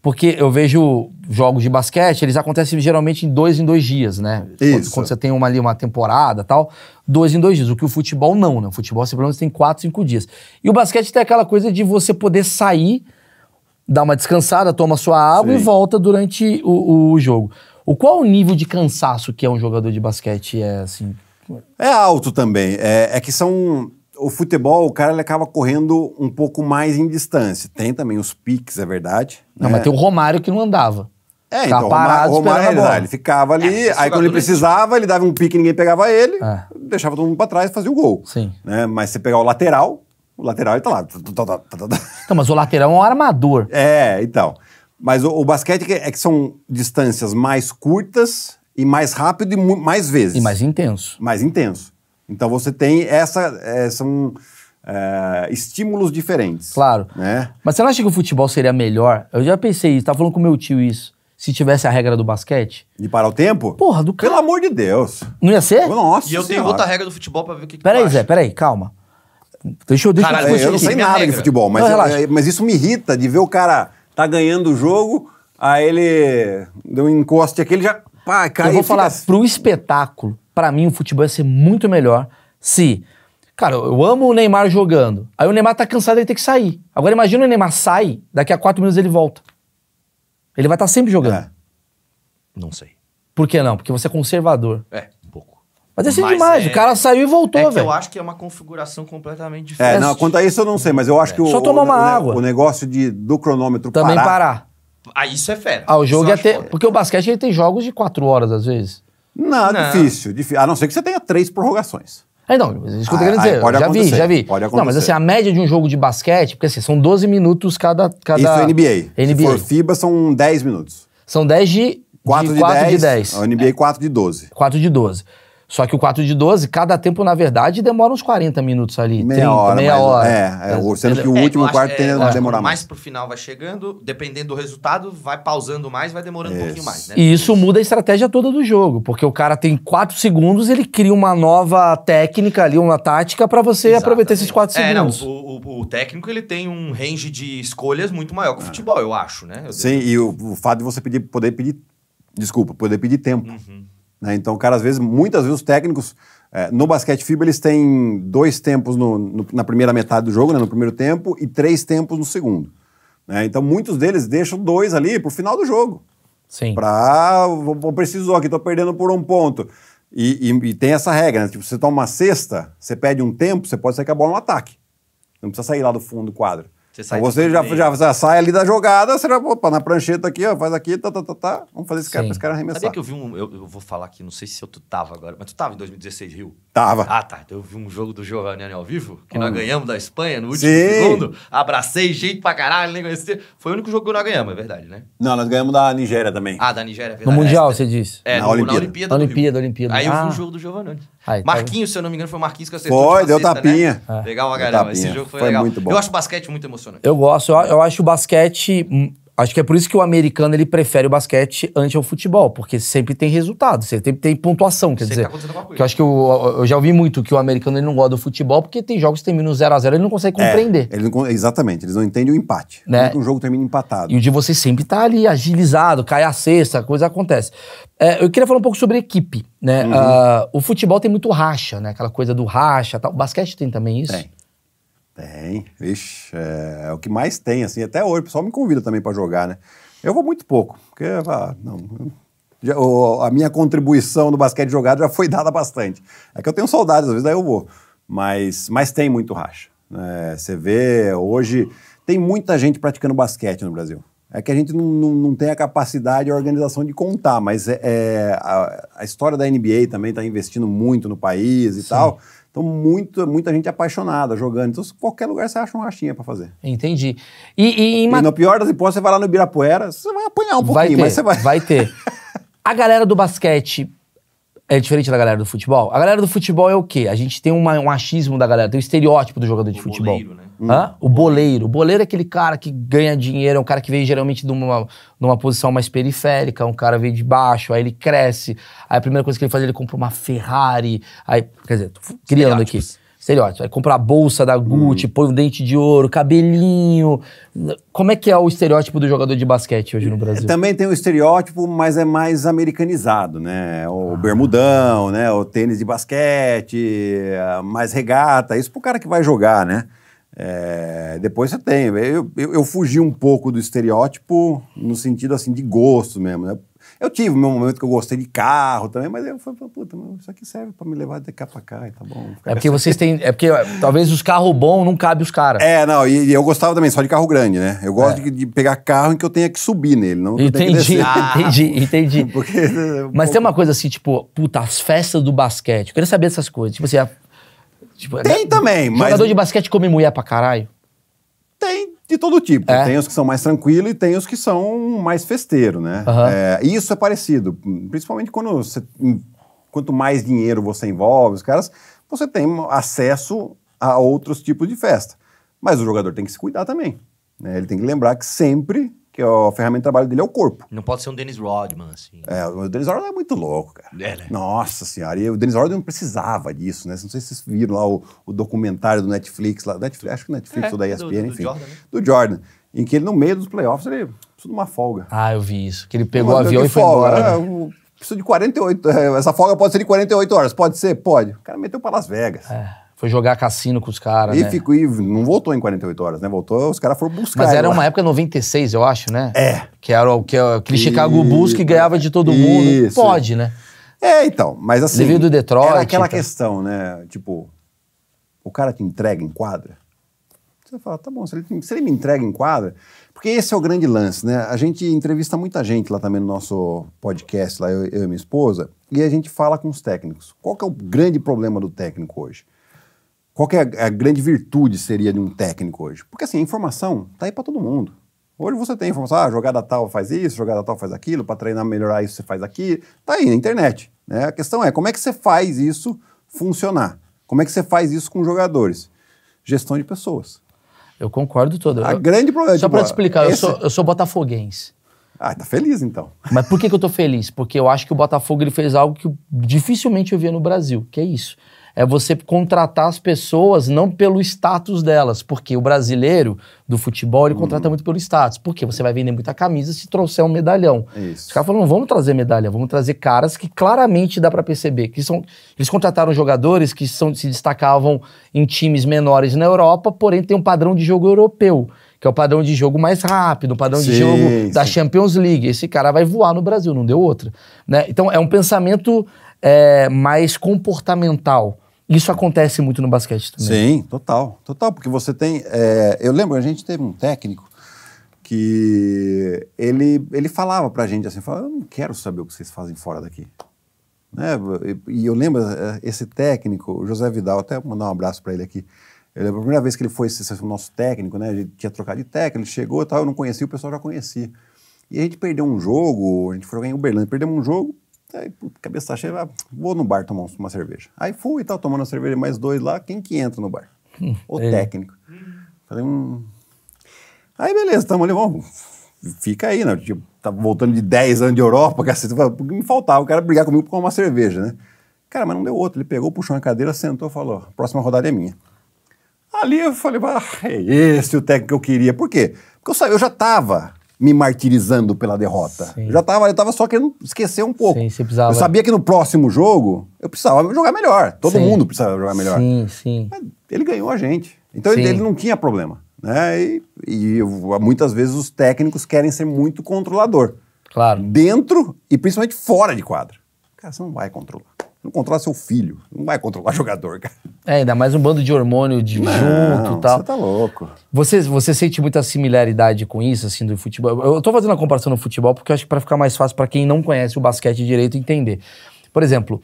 Porque eu vejo jogos de basquete, eles acontecem geralmente em dois em dois dias, né? Isso. Quando, quando você tem uma, ali uma temporada tal, dois em dois dias. O que o futebol não, né? O futebol você pelo menos tem quatro, cinco dias. E o basquete tem aquela coisa de você poder sair, dar uma descansada, toma sua água Sim. e volta durante o, o jogo. O qual é o nível de cansaço que é um jogador de basquete é assim? É alto também. É, é que são o futebol, o cara ele acaba correndo um pouco mais em distância. Tem também os piques, é verdade. Não, né? mas tem o Romário que não andava. É, então, parado Romário, Romário ele ficava ali, é, aí quando ele é tipo- precisava, ele dava um pique, ninguém pegava ele, é. deixava todo mundo pra trás e fazia o gol. Sim. Né? Mas você pegar o lateral, o lateral ele tá lá. Então, mas o lateral é um armador. [LAUGHS] É, então. Mas o, o basquete é, é que são distâncias mais curtas e mais rápido e mais vezes. E mais intenso. Mais intenso. Então você tem essa. É, são é, estímulos diferentes. Claro. Né? Mas você não acha que o futebol seria melhor? Eu já pensei isso, tava falando com meu tio isso. Se tivesse a regra do basquete. De parar o tempo? Porra, do cara. Pelo amor de Deus. Não ia ser? Nossa. E eu senhora. tenho outra regra do futebol pra ver o que, que Peraí, Zé, peraí, calma. Deixa eu. Deixa Caralho, eu, eu, eu não sei nada regra. de futebol, mas, não, eu, é, mas isso me irrita de ver o cara tá ganhando o jogo, aí ele deu um encoste aqui, ele já. Pá, cai eu vou falar assim. pro espetáculo para mim o futebol ia ser muito melhor se. Cara, eu amo o Neymar jogando. Aí o Neymar tá cansado, ele tem que sair. Agora imagina o Neymar sai, daqui a quatro minutos ele volta. Ele vai estar tá sempre jogando. É. Não sei. Por que não? Porque você é conservador. É, um pouco. Mas é assim mas demais, é... o cara saiu e voltou, é velho. É eu acho que é uma configuração completamente diferente. É, não, quanto a isso eu não sei, mas eu acho é. que o, Só tomar uma o, água. o negócio de, do cronômetro Também parar. parar. Ah, isso é fera. Ah, o jogo ia é ter. Porque o basquete ele tem jogos de quatro horas, às vezes. Nada, não. Difícil, difícil. A não ser que você tenha três prorrogações. É, não, o que eu quero dizer. Pode já acontecer. vi, já vi. Pode acontecer. Não, mas assim, a média de um jogo de basquete, porque assim, são 12 minutos cada. cada... Isso é NBA. NBA. Se for FIBA, são 10 minutos. São 10 de. 4 de, de 4 10. De 10. A NBA é. 4 de 12. 4 de 12. Só que o 4 de 12, cada tempo, na verdade, demora uns 40 minutos ali. Meia 30, hora. Meia hora. É, é, sendo que o é, último acho, quarto é, tem, é, demora mais. Mais pro final vai chegando, dependendo do resultado, vai pausando mais, vai demorando isso. um pouquinho mais. Né? E isso, isso muda a estratégia toda do jogo, porque o cara tem 4 segundos, ele cria uma nova técnica ali, uma tática para você Exatamente. aproveitar esses 4 é, segundos. Não, o, o, o, técnico ele tem um range de escolhas muito maior que o é. futebol, eu acho, né? Eu Sim, devo... e o, o, fato de você pedir, poder pedir, desculpa, poder pedir tempo. Uhum. Né? Então, o cara, às vezes, muitas vezes os técnicos é, no basquete FIBA, eles têm dois tempos no, no, na primeira metade do jogo, né, no primeiro tempo, e três tempos no segundo. Né? Então, muitos deles deixam dois ali pro final do jogo. Sim. Pra. Ah, vou, precisou aqui, tô perdendo por um ponto. E, e, e tem essa regra, né? Tipo, você toma uma cesta, você pede um tempo, você pode sair com a bola no ataque. Não precisa sair lá do fundo do quadro. Você, então sai você já, já, já, sai ali da jogada, você já, opa, na prancheta aqui, ó, faz aqui, tá, tá, tá, tá. Vamos fazer esse cara, esse cara arremessar. Sabia que eu vi um, eu, eu, vou falar aqui, não sei se eu, tu tava agora, mas tu tava em 2016, Rio? Tava. Ah, tá. Então eu vi um jogo do Giovanni ao vivo, que hum. nós ganhamos da Espanha no último Sim. segundo. Abracei, jeito pra caralho, nem conheci. Foi o único jogo que nós ganhamos, é verdade, né? Não, nós ganhamos da Nigéria também. Ah, da Nigéria, é verdade. No Mundial, é, você disse. É, na, no, Olimpíada. na Olimpíada. Olimpíada, Olimpíada. Aí eu vi um ah. jogo do Giovanni. Tá Marquinhos, tá se eu não me engano, foi o Marquinhos que acertou. Foi, deu sexta, né? tapinha. Né? É. Legal, galera. Esse jogo foi, foi legal. Muito bom. Eu acho o basquete muito emocionante. Eu gosto. Eu, eu acho o basquete Acho que é por isso que o americano ele prefere o basquete antes ao futebol, porque sempre tem resultado, sempre tem pontuação, quer sempre dizer. Tá que eu acho que eu, eu, já ouvi muito que o americano ele não gosta do futebol porque tem jogos que terminam 0 a 0 ele não consegue é, compreender. É, ele não, exatamente, eles não entendem o empate. Né? Um jogo termina empatado. E o de você sempre tá ali agilizado, cai a cesta, coisa acontece. É, eu queria falar um pouco sobre equipe, né? Uhum. Uh, o futebol tem muito racha, né? Aquela coisa do racha, tal. O basquete tem também isso. Tem. Tem. Vixe, é, é o que mais tem, assim. Até hoje, o pessoal me convida também para jogar, né? Eu vou muito pouco, porque ah, não, já, o, a minha contribuição no basquete jogado já foi dada bastante. É que eu tenho saudades, às vezes daí eu vou. Mas, mas tem muito racha. É, você vê, hoje tem muita gente praticando basquete no Brasil. É que a gente não, não, não tem a capacidade e a organização de contar, mas é, é a, a, história da NBA também está investindo muito no país e Sim. tal. Então, muito, muita gente apaixonada jogando. Então, qualquer lugar você acha um rachinha para fazer. Entendi. E, e, e, pior das hipóteses, você vai lá no Ibirapuera, você vai apanhar um pouquinho, vai ter, mas você vai. Vai ter. [LAUGHS] A galera do basquete é diferente da galera do futebol? A galera do futebol é o quê? A gente tem uma, um achismo da galera, tem o um estereótipo do jogador o de futebol. né? Hum. O uhum. boleiro. O boleiro é aquele cara que ganha dinheiro, é um cara que vem geralmente de uma, numa posição mais periférica, um cara vem de baixo, aí ele cresce, aí a primeira coisa que ele faz, ele compra uma Ferrari, aí, quer dizer, tô criando aqui. Estereótipo. Aí compra a bolsa da Gucci, hum. põe um dente de ouro, cabelinho. Como é que é o estereótipo do jogador de basquete hoje no é, Brasil? Também tem o um estereótipo, mas é mais americanizado, né? O ah. bermudão, né? O tênis de basquete, mais regata. Isso pro cara que vai jogar, né? É, depois você tem. Eu, eu, eu, fugi um pouco do estereótipo no sentido assim de gosto mesmo. Né? Eu tive meu momento que eu gostei de carro também, mas eu falei, puta, isso aqui serve para me levar de cá para cá e tá bom. É porque vocês têm. É porque talvez os carros bons não cabe os caras. É, não, e, e, eu gostava também só de carro grande, né? Eu gosto é. de, de, pegar carro em que eu tenha que subir nele, não [LAUGHS] entendi, entendi, [LAUGHS] entendi, entendi. É mas tem uma coisa assim, tipo, puta, as festas do basquete. Eu queria saber essas coisas. Tipo assim, a Tipo, é tem é, também, mas. Jogador de basquete come mulher pra caralho? Tem de todo tipo. É. Tem os que são mais tranquilos e tem os que são mais festeiro, né? Uhum. É, e isso é parecido, principalmente quando você, quanto mais dinheiro você envolve, os caras, você tem acesso a outros tipos de festa. Mas o jogador tem que se cuidar também. Né? Ele tem que lembrar que sempre que a ferramenta de trabalho dele é o corpo. Não pode ser um Dennis Rodman, assim. É, o Dennis Rodman é muito louco, cara. É, né? Nossa senhora, e o Dennis Rodman precisava disso, né? Não sei se vocês viram lá o, o documentário do Netflix, lá, Netflix, acho que Netflix é, ou da ESPN, do, do, do enfim. Jordan, né? Do Jordan. Em que ele, no meio dos playoffs, ele precisa de uma folga. Ah, eu vi isso. Que ele pegou o avião e foi folga, embora. É, o, né? precisa de 48... É, essa folga pode ser de 48 horas. Pode ser? Pode. O cara meteu para Las Vegas. É foi jogar cassino com os caras. E, né? ficou, e não voltou em 48 horas, né? Voltou, os caras foram buscar. Mas era uma época 96, eu acho, né? É. Que era o que é aquele Chicago Bulls que ganhava de todo mundo. Pode, né? É, então, mas assim. Devido do Detroit. Era aquela então. questão, né? Tipo, o cara te entrega em quadra. Você fala, tá bom, se ele, se ele me entrega em quadra. Porque esse é o grande lance, né? A gente entrevista muita gente lá também no nosso podcast, lá eu, eu e minha esposa, e a gente fala com os técnicos. Qual que é o grande problema do técnico hoje? Qual é a grande virtude seria de um técnico hoje? Porque assim, a informação está aí para todo mundo. Hoje você tem informação, ah, jogada tal faz isso, jogada tal faz aquilo, para treinar melhorar isso você faz aquilo, Está aí na internet. Né? A questão é como é que você faz isso funcionar? Como é que você faz isso com jogadores? Gestão de pessoas. Eu concordo todo. A eu, grande problema. É Só para te explicar, esse... eu, sou, eu sou botafoguense. Ah, tá feliz então. Mas por que, que eu tô feliz? Porque eu acho que o Botafogo ele fez algo que dificilmente eu via no Brasil, que é isso é você contratar as pessoas não pelo status delas, porque o brasileiro do futebol ele contrata uhum. muito pelo status, porque você vai vender muita camisa se trouxer um medalhão. Isso. Os caras falam, vamos trazer medalha, vamos trazer caras que claramente dá para perceber que são, eles contrataram jogadores que são, se destacavam em times menores na Europa, porém tem um padrão de jogo europeu que é o padrão de jogo mais rápido, o padrão sim, de jogo sim. da Champions League. Esse cara vai voar no Brasil, não deu outra. Né? Então é um pensamento é, mais comportamental. Isso acontece muito no basquete também. Sim, total. Total, porque você tem. É, eu lembro, a gente teve um técnico que ele, ele falava pra gente assim: falava, eu não quero saber o que vocês fazem fora daqui. Né? E eu lembro é, esse técnico, José Vidal, até mandar um abraço para ele aqui. Ele, a primeira vez que ele foi esse, nosso técnico, né? A gente tinha trocado de técnico, ele chegou e tal, eu não conhecia, o pessoal já conhecia. E a gente perdeu um jogo, a gente foi ganhar em Uberlândia, perdemos um jogo, Aí, puta, cabeça cheia, ah, vou no bar tomar uma cerveja. Aí fui e tal, tomando a cerveja, mais dois lá, quem que entra no bar? [LAUGHS] o é. técnico. Falei, hum... Aí beleza, tamo ali, vamos fica aí, né? Tipo, tá voltando de 10 anos de Europa, [LAUGHS] cacete, porque me faltava, o cara brigar comigo por uma cerveja, né? Cara, mas não deu outro, ele pegou, puxou uma cadeira, sentou e falou, próxima rodada é minha. Ali eu falei, ah, é esse o técnico que eu queria. Por quê? Porque eu, eu já tava me martirizando pela derrota. Eu já tava, eu tava só querendo esquecer um pouco. Sim, precisava... Eu sabia que no próximo jogo eu precisava jogar melhor. Todo sim. mundo precisava jogar melhor. Sim, sim. Mas ele ganhou a gente. Então ele, ele, não tinha problema. Né? E, e muitas vezes os técnicos querem ser muito controlador. Claro. Dentro e principalmente fora de quadra. Cara, você não vai controlar. Não controla seu filho. Não vai controlar [LAUGHS] jogador, cara. É, ainda mais um bando de hormônio de não, junto e tal. Você tá louco. Você, você sente muita similaridade com isso, assim, do futebol? Eu tô fazendo a comparação no futebol porque eu acho que pra ficar mais fácil para quem não conhece o basquete direito entender. Por exemplo,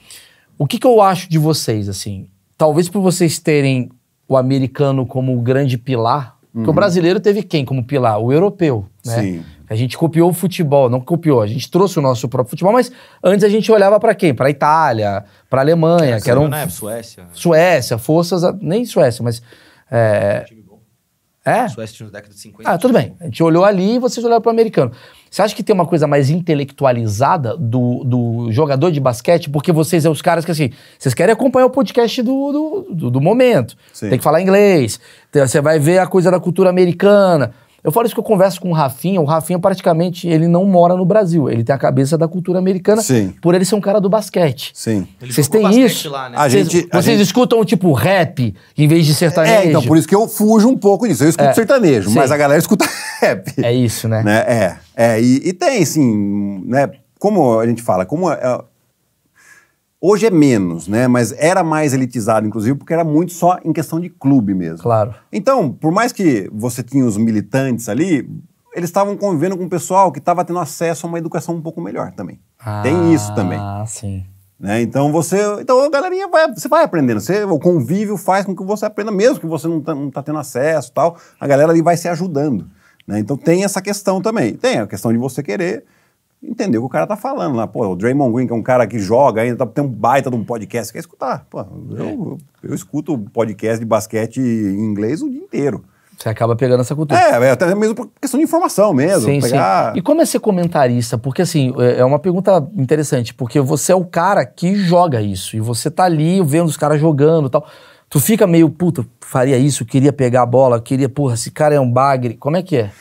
o que, que eu acho de vocês, assim? Talvez por vocês terem o americano como o grande pilar, porque o uhum. brasileiro teve quem como pilar? O europeu, né? Sim. A gente copiou o futebol, não copiou, a gente trouxe o nosso próprio futebol, mas antes a gente olhava para quem? Para Itália, para Alemanha, é, que eram um né? Suécia, Suécia, forças nem Suécia, mas é, é? Suécia tinha na década de 50. Ah, tudo bem. A gente olhou ali e vocês olharam para o americano. Você acha que tem uma coisa mais intelectualizada do, do jogador de basquete? Porque vocês são os caras que, assim, vocês querem acompanhar o podcast do, do, do momento. Sim. Tem que falar inglês. Você vai ver a coisa da cultura americana. Eu falo isso que eu converso com o Rafinha. O Rafinha praticamente ele não mora no Brasil. Ele tem a cabeça da cultura americana. Sim. Por ele ser um cara do basquete. Sim. Vocês têm isso? Lá, né? a Cês, gente, vocês a gente... escutam tipo rap em vez de sertanejo? É, então por isso que eu fujo um pouco disso. Eu escuto é. sertanejo, Sim. mas a galera escuta [LAUGHS] rap. É isso, né? né? É, é e, e tem assim, né? Como a gente fala, como é, é Hoje é menos, né? Mas era mais elitizado, inclusive, porque era muito só em questão de clube mesmo. Claro. Então, por mais que você tinha os militantes ali, eles estavam convivendo com o pessoal que estava tendo acesso a uma educação um pouco melhor também. Ah, Tem isso também. Ah, sim. Né? Então você. Então a galerinha vai, você vai aprendendo. Você, o convívio faz com que você aprenda, mesmo que você não está tá tendo acesso tal, a galera ali vai se ajudando. Né? Então tem essa questão também. Tem a questão de você querer entender o que o cara tá falando lá. Pô, o Draymond Green, que é um cara que joga ainda, tá, tem um baita de um podcast, quer escutar. Pô, eu, eu, eu escuto podcast de basquete em inglês o dia inteiro. Você acaba pegando essa cultura. É, é até mesmo por questão de informação mesmo. Sim, pegar... sim. E como é ser comentarista? Porque, assim, é, é uma pergunta interessante, porque você é o cara que joga isso, e você tá ali vendo os caras jogando e tal. Tu fica meio, puta, faria isso, queria pegar a bola, queria, porra, esse cara é um bagre. Como é que é?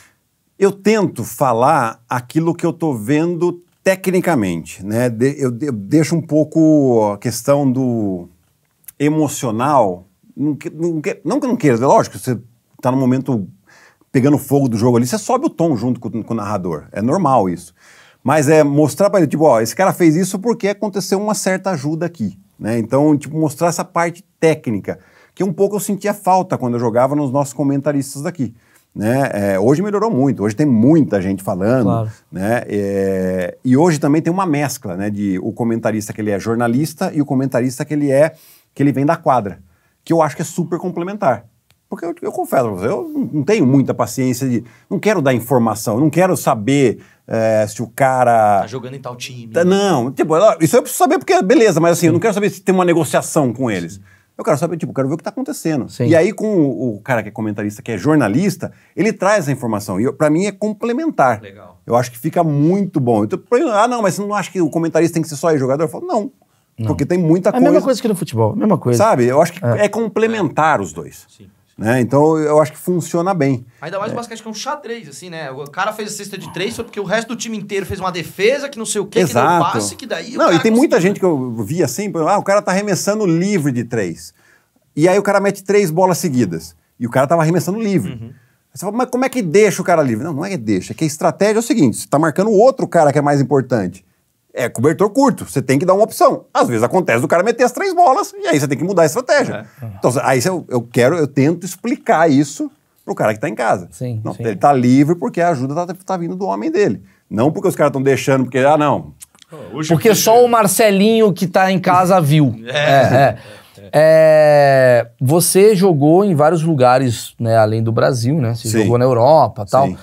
Eu tento falar aquilo que eu estou vendo tecnicamente, né? De, eu, eu, deixo um pouco a questão do emocional. Não que não, não, queira, é lógico, você está no momento pegando fogo do jogo ali, você sobe o tom junto com, com o narrador. É normal isso. Mas é mostrar para ele, tipo, ó, esse cara fez isso porque aconteceu uma certa ajuda aqui. Né? Então, tipo, mostrar essa parte técnica, que um pouco eu sentia falta quando eu jogava nos nossos comentaristas daqui. Né? É, hoje melhorou muito, hoje tem muita gente falando, claro. né? É, e hoje também tem uma mescla, né? De o comentarista que ele é jornalista e o comentarista que ele é que ele vem da quadra, que eu acho que é super complementar. Porque eu, eu confesso pra você, eu não tenho muita paciência de. Não quero dar informação, não quero saber é, se o cara. Tá jogando em tal time. Tá, não, tipo, isso eu preciso saber porque, beleza, mas assim, Sim. eu não quero saber se tem uma negociação com eles. Sim. Eu quero saber, tipo, eu quero ver o que está acontecendo. Sim. E aí, com o, o, cara que é comentarista, que é jornalista, ele traz a informação. E para mim é complementar. Legal. Eu acho que fica muito bom. Então, ah, não, mas você não acha que o comentarista tem que ser só jogador? Eu falo, não. não. Porque tem muita coisa. É a mesma coisa que no futebol, a mesma coisa. Sabe? Eu acho que é, é complementar os dois. Sim. Né? Então eu acho que funciona bem. Ainda mais é. o basquete que é um xadrez, assim, né? O cara fez a cesta de três foi porque o resto do time inteiro fez uma defesa que não sei o quê, Exato. que deu passe, que daí. Não, e tem conseguiu... muita gente que eu vi assim, ah, o cara tá arremessando livre de três. E aí o cara mete três bolas seguidas. E o cara tava arremessando livre. Uhum. Você fala, mas como é que deixa o cara livre? Não, não é que deixa, é que a estratégia é o seguinte: você tá marcando o outro cara que é mais importante. É cobertor curto, você tem que dar uma opção. Às vezes acontece o cara meter as três bolas e aí você tem que mudar a estratégia. É. Então, aí eu, eu quero, eu tento explicar isso pro cara que tá em casa. Sim, não, sim. Ele tá livre porque a ajuda tá, tá vindo do homem dele. Não porque os caras estão deixando, porque, ah, não. Hoje porque só o Marcelinho que tá em casa viu. [LAUGHS] É. é. é. É, você jogou em vários lugares, né, além do Brasil, né? Você Sim. jogou na Europa tal. Sim.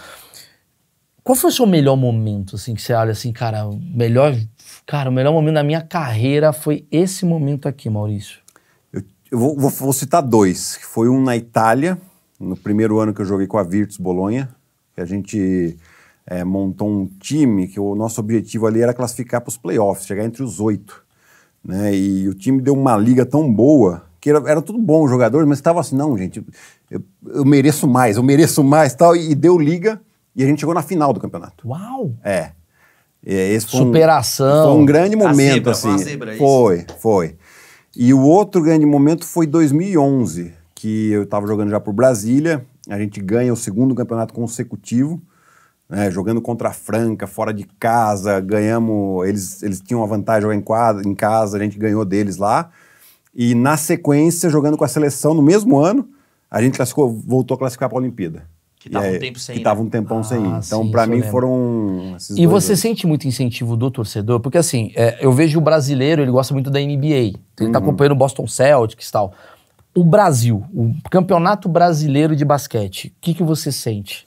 Qual foi o seu melhor momento, assim, que você olha assim, cara, melhor, cara, o melhor momento da minha carreira foi esse momento aqui, Maurício? Eu, eu vou, vou, vou, citar dois. Foi um na Itália, no primeiro ano que eu joguei com a Virtus Bolonha, que a gente é, montou um time que o nosso objetivo ali era classificar para os playoffs, chegar entre os oito. Né? E o time deu uma liga tão boa que era, era tudo bom jogadores, mas estava assim, não, gente, eu, eu, mereço mais, eu mereço mais, tal, e, e deu liga e a gente chegou na final do campeonato. Uau! É. esse foi Superação. Um, foi um grande momento, a zebra, assim. Uma zebra, é isso. Foi, foi. E o outro grande momento foi 2011, que eu estava jogando já por Brasília. A gente ganha o segundo campeonato consecutivo. Né, jogando contra a Franca, fora de casa, ganhamos. Eles, eles tinham a vantagem de jogar em, quadra, em casa, a gente ganhou deles lá. E na sequência, jogando com a seleção no mesmo ano, a gente voltou a classificar para a Olimpíada. Que tava é, um tempo sem. Que tava né? um tempão ah, sem. Então, para mim, foram. e você dois. sente muito incentivo do torcedor? Porque, assim, é, eu vejo o brasileiro, ele gosta muito da NBA. ele tá uhum. acompanhando o Boston Celtics e tal. O Brasil, o Campeonato Brasileiro de Basquete, o que, que você sente?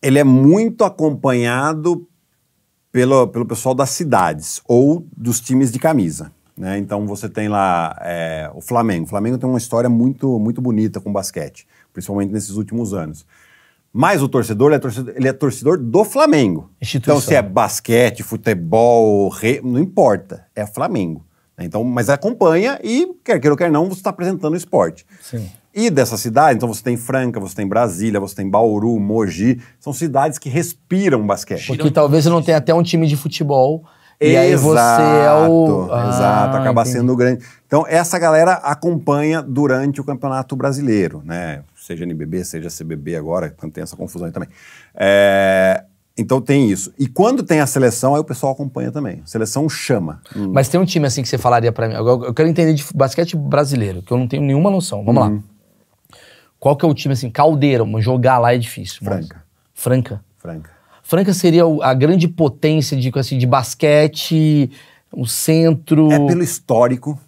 Ele é muito acompanhado pelo, pelo pessoal das cidades ou dos times de camisa. Né? Então você tem lá é, o Flamengo. O Flamengo tem uma história muito, muito bonita com basquete, principalmente nesses últimos anos. Mas o torcedor ele é, torcedor, ele é torcedor do Flamengo. Então, se é basquete, futebol, re... não importa, é Flamengo. Né? Então, mas acompanha e, quer queira ou quer não, você está apresentando o esporte. Sim. E dessa cidade, então você tem Franca, você tem Brasília, você tem Bauru, Mogi, são cidades que respiram basquete. Porque talvez você não tenha até um time de futebol. E exato, aí você é o. Ah, exato, acaba entendi. sendo grande. Então, essa galera acompanha durante o Campeonato Brasileiro, né? seja NBB, seja CBB agora, quando tem essa confusão aí também. É, então tem isso. E quando tem a seleção, aí o pessoal acompanha também. A seleção chama. Hum. Mas tem um time assim que você falaria para mim. Eu, eu, quero entender de basquete brasileiro, que eu não tenho nenhuma noção. Vamos hum. lá. Qual que é o time assim, caldeira, jogar lá é difícil. Franca. Mas... Franca. Franca. Franca seria a grande potência de, assim, de basquete, o centro. É pelo histórico,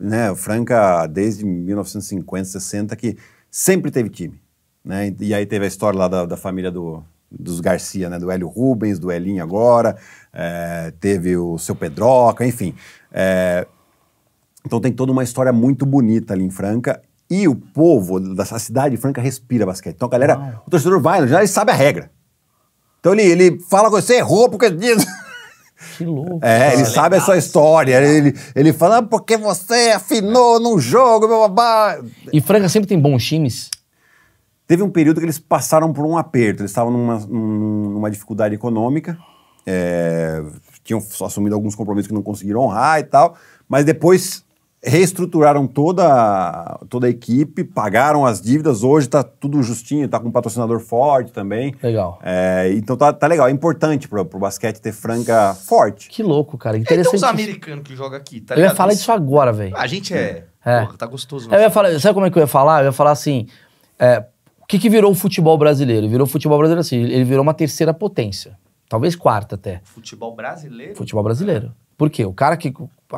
né? Franca desde 1950, 60 que sempre teve time. Né? E aí teve a história lá da, da família do, dos Garcia, né? do Hélio Rubens, do Elinho agora, é, teve o seu Pedroca, enfim. É, então tem toda uma história muito bonita ali em Franca. E o povo da cidade de Franca respira basquete. Então a galera, Uau. o torcedor vai, já ele sabe a regra. Então ele, ele fala com você, errou porque diz. [LAUGHS] Que louco. É, cara. ele Legal. sabe essa história. Ele, ele fala, ah, porque você afinou num jogo, meu babá. E Franca sempre tem bons times? Teve um período que eles passaram por um aperto. Eles estavam numa, numa dificuldade econômica. É, tinham assumido alguns compromissos que não conseguiram honrar e tal. Mas depois reestruturaram toda, toda a equipe, pagaram as dívidas, hoje está tudo justinho, está com um patrocinador forte também. Legal. É, então tá, tá legal, é importante para o basquete ter Franca forte. Que louco, cara, é, interessante. Então os americanos que jogam aqui, tá Eu ligado? ia falar isso agora, velho. Ah, a gente é... é. Porra, tá gostoso. Eu ia falar, sabe como é que eu ia falar? Eu ia falar assim, é, o que, que virou o futebol brasileiro? Virou o futebol brasileiro assim, ele virou uma terceira potência. Talvez quarta até. Futebol brasileiro? Futebol brasileiro. Por quê? O cara que.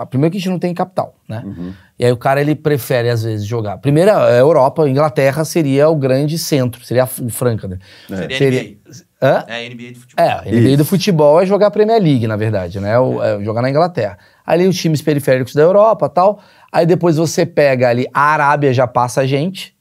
Primeiro que a gente não tem capital, né? Uhum. E aí o cara ele prefere, às vezes, jogar. Primeiro, a Europa, a Inglaterra seria o grande centro, seria o Franca, né? É. Seria, seria... Hã? É NBA de futebol. É, NBA do futebol é jogar a Premier League, na verdade, né? O, é. É, jogar na Inglaterra. Ali os times periféricos da Europa tal. Aí depois você pega ali, a Arábia já passa a gente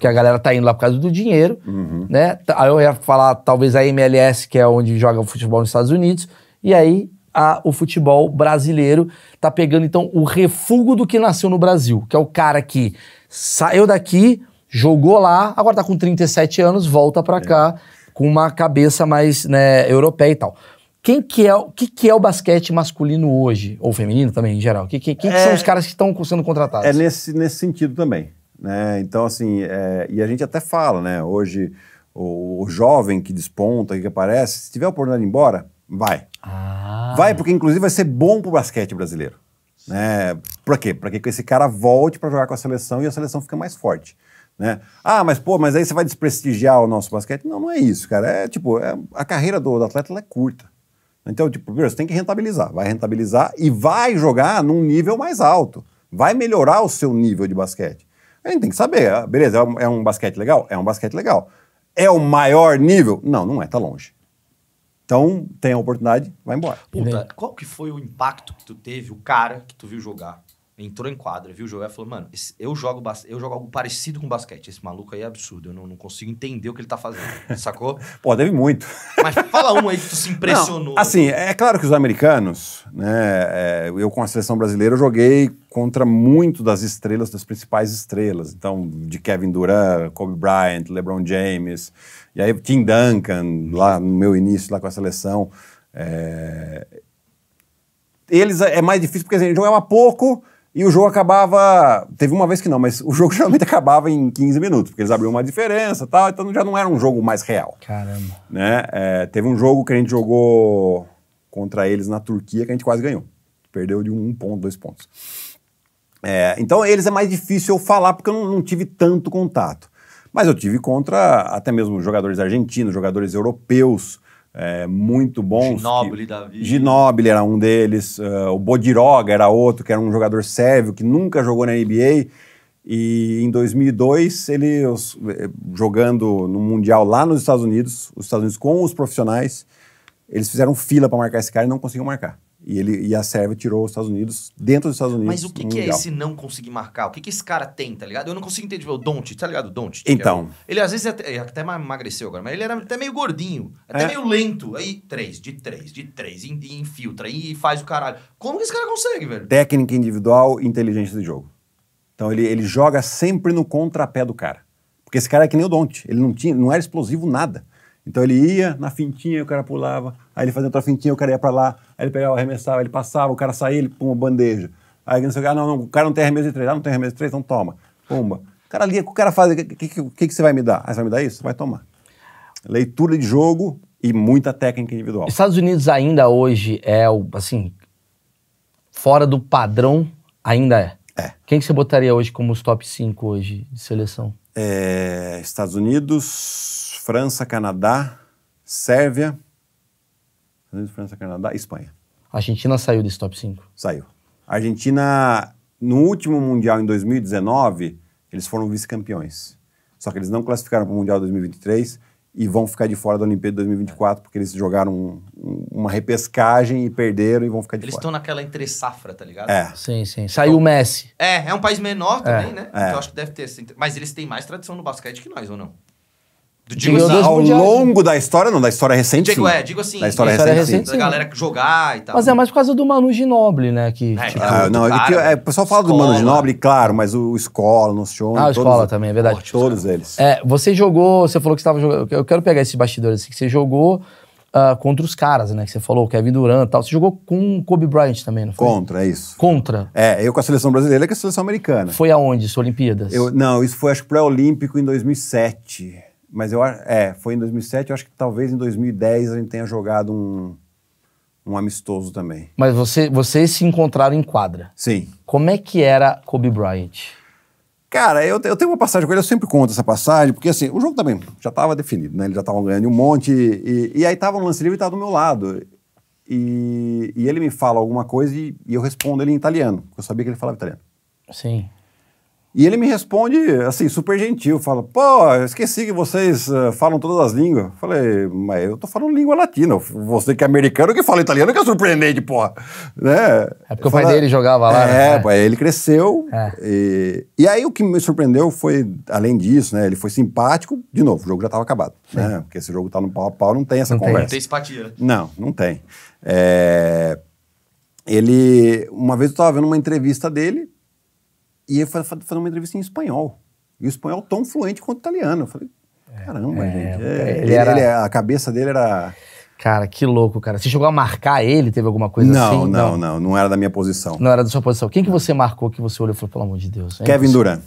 porque a galera tá indo lá por causa do dinheiro, uhum. né? Tá, aí eu ia falar, talvez, a MLS, que é onde joga o futebol nos Estados Unidos, e aí a, o futebol brasileiro tá pegando, então, o refúgio do que nasceu no Brasil, que é o cara que saiu daqui, jogou lá, agora tá com 37 anos, volta para é. cá com uma cabeça mais né, europeia e tal. Quem que é, o que, que é o basquete masculino hoje? Ou feminino também, em geral? Que, que, quem é, que são é. os caras que estão sendo contratados? É nesse, nesse sentido também. Né? Então, assim, é, e a gente até fala, né? Hoje, o, o, jovem que desponta, que aparece, se tiver oportunidade de ir embora, vai. Ah. Vai, porque inclusive vai ser bom para o basquete brasileiro. Né? Para quê? Para que esse cara volte para jogar com a seleção e a seleção fica mais forte. Né? Ah, mas pô, mas aí você vai desprestigiar o nosso basquete? Não, não é isso, cara. É tipo, é, a carreira do, do atleta é curta. Então, tipo, primeiro, você tem que rentabilizar. Vai rentabilizar e vai jogar num nível mais alto. Vai melhorar o seu nível de basquete. A gente tem que saber, ah, beleza, é um, é um basquete legal? É um basquete legal. É o maior nível? Não, não é, tá longe. Então, tem a oportunidade, vai embora. Puta, qual que foi o impacto que tu teve, o cara que tu viu jogar? entrou em quadra, viu o jogo, e falou, mano, esse, eu, jogo eu jogo algo parecido com basquete. Esse maluco aí é absurdo, eu não, não consigo entender o que ele tá fazendo, [LAUGHS] sacou? Pô, deve muito. Mas fala um aí que tu se impressionou. Não, assim, é claro que os americanos, né, é, eu com a seleção brasileira joguei contra muito das estrelas, das principais estrelas. Então, de Kevin Durant, Kobe Bryant, LeBron James, e aí Tim Duncan, lá no meu início, lá com a seleção. É, eles é, é mais difícil porque a assim, gente jogava pouco, e o jogo acabava. Teve uma vez que não, mas o jogo [LAUGHS] geralmente acabava em 15 minutos, porque eles abriam uma diferença tal, então já não era um jogo mais real. Caramba. Né? É, teve um jogo que a gente jogou contra eles na Turquia que a gente quase ganhou. Perdeu de um ponto, dois pontos. É, então eles é mais difícil eu falar porque eu não, não tive tanto contato. Mas eu tive contra até mesmo jogadores argentinos, jogadores europeus é, muito bons. Ginóbili, que, Davi. Ginóbili era um deles, uh, o Bodiroga era outro, que era um jogador sérvio que nunca jogou na NBA. E em 2002, ele é, jogando no Mundial lá nos Estados Unidos, os Estados Unidos com os profissionais, eles fizeram fila para marcar esse cara e não conseguiam marcar. E, ele, e a Sérvia tirou os Estados Unidos dentro dos Estados Unidos. Mas o que, que é esse não conseguir marcar? O que, que esse cara tem, tá ligado? Eu não consigo entender. Tipo, o Don't, tá ligado? O Don't. É então. É ele às vezes é até, é até emagreceu agora, mas ele era até meio gordinho, até é. meio lento. Aí, três, de três, de três, e, e infiltra, e, e faz o caralho. Como que esse cara consegue, velho? Técnica individual inteligência de jogo. Então ele, ele joga sempre no contrapé do cara. Porque esse cara é que nem o Don't. Ele não, tinha, não era explosivo nada. Então ele ia na fintinha, e o cara pulava Aí ele fazia uma trofintinha, o cara ia pra lá, aí ele pegava, arremessava, ele passava, o cara saía, ele pum, uma bandeja. Aí não sei o ah, não, não, o cara não tem arremesso de três, ah, não tem arremesso de três, então toma. Pumba. O cara ali, o cara faz, o que, que, que, que você vai me dar? Ah, você vai me dar isso? Vai tomar. Leitura de jogo e muita técnica individual. Estados Unidos ainda hoje é o, assim, fora do padrão, ainda é. É. Quem que você botaria hoje como os top 5 hoje de seleção? É, Estados Unidos, França, Canadá, Sérvia, Unidos, França, Canadá, Espanha. A Argentina saiu desse top 5? Saiu. A Argentina, no último Mundial em 2019, eles foram vice-campeões. Só que eles não classificaram para o Mundial 2023 e vão ficar de fora da Olimpíada de 2024 porque eles jogaram um, uma repescagem e perderam e vão ficar de eles fora. Eles estão naquela entre safra, tá ligado? É. Sim, sim. Saiu então, o Messi. É, é um país menor também, é. né? É. eu acho que deve ter. Mas eles têm mais tradição no basquete que nós, ou não? Digo, digo assim, ao mundiais. Né? longo da história, não, da história recente. Digo, sim. Né? é, digo assim, da história, história recente, recente, da galera jogar e tal. Mas é mais por causa do Manu Ginoble, né? Que, é, tipo, ah, não, é cara, que, é, o pessoal fala escola. do Manu Ginoble, claro, mas o, o Escola, o show. Ah, o Escola também, é verdade. todos cara. eles. É, você jogou, você falou que estava jogando. Eu quero pegar esses bastidores assim, que você jogou. Uh, contra os caras, né? Que você falou, Kevin Durant e tal. Você jogou com o Kobe Bryant também, não foi? Contra, é isso. Contra. É, eu com a seleção brasileira e com a seleção americana. Foi aonde? Isso, Olimpíadas? Eu, não, isso foi acho que pré-olímpico em 2007. Mas eu é, foi em 2007, eu acho que talvez em 2010 a gente tenha jogado um, um amistoso também. Mas você, vocês se encontraram em quadra. Sim. Como é que era Kobe Bryant? Cara, eu, eu tenho uma passagem com ele, eu sempre conto essa passagem, porque assim, o jogo também já estava definido, né? Eles já estavam ganhando um monte, e, e aí estava no lance livre e estava do meu lado. E, e, ele me fala alguma coisa e, e eu respondo ele em italiano, porque eu sabia que ele falava italiano. Sim. E ele me responde, assim, super gentil, fala, pô, esqueci que vocês uh, falam todas as línguas. falei, mas eu tô falando língua latina, você que é americano que fala italiano que é surpreendente, porra. Né? É porque o pai dele jogava lá, né? é, né? ele cresceu. É. E, e aí o que me surpreendeu foi, além disso, né, ele foi simpático, de novo, o jogo já tava acabado, né? Porque esse jogo tá no pau a pau, não tem essa não conversa. Não tem simpatia. Né? Não, não tem. É, ele, uma vez eu tava vendo uma entrevista dele, e ele foi fazer uma entrevista em espanhol. E o espanhol tão fluente quanto o italiano. Eu falei, é. caramba, é, gente. É, é ele, era... Ele, a cabeça dele era... Cara, que louco, cara. Você chegou a marcar ele? Teve alguma coisa não, assim? Não, não, não. Não era da minha posição. Não era da sua posição. Quem que você marcou que você olhou e falou, pelo amor de Deus? É Kevin Durant.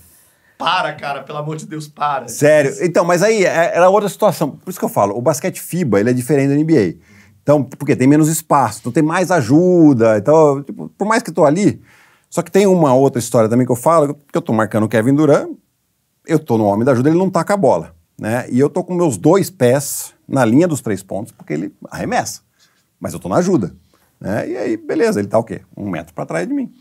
Para, cara. Pelo amor de Deus, para. Sério. Então, mas aí era outra situação. Por isso que eu falo, o basquete FIBA, ele é diferente da NBA. Então, porque tem menos espaço, então tem mais ajuda. Então, tipo, por mais que eu tô ali, só que tem uma outra história também que eu falo, que eu tô marcando o Kevin Durant, eu tô no homem da ajuda, ele não tá com a bola, né? E eu tô com meus dois pés na linha dos três pontos, porque ele arremessa. Mas eu tô na ajuda, né? E aí, beleza, ele tá o quê? Um metro para trás de mim.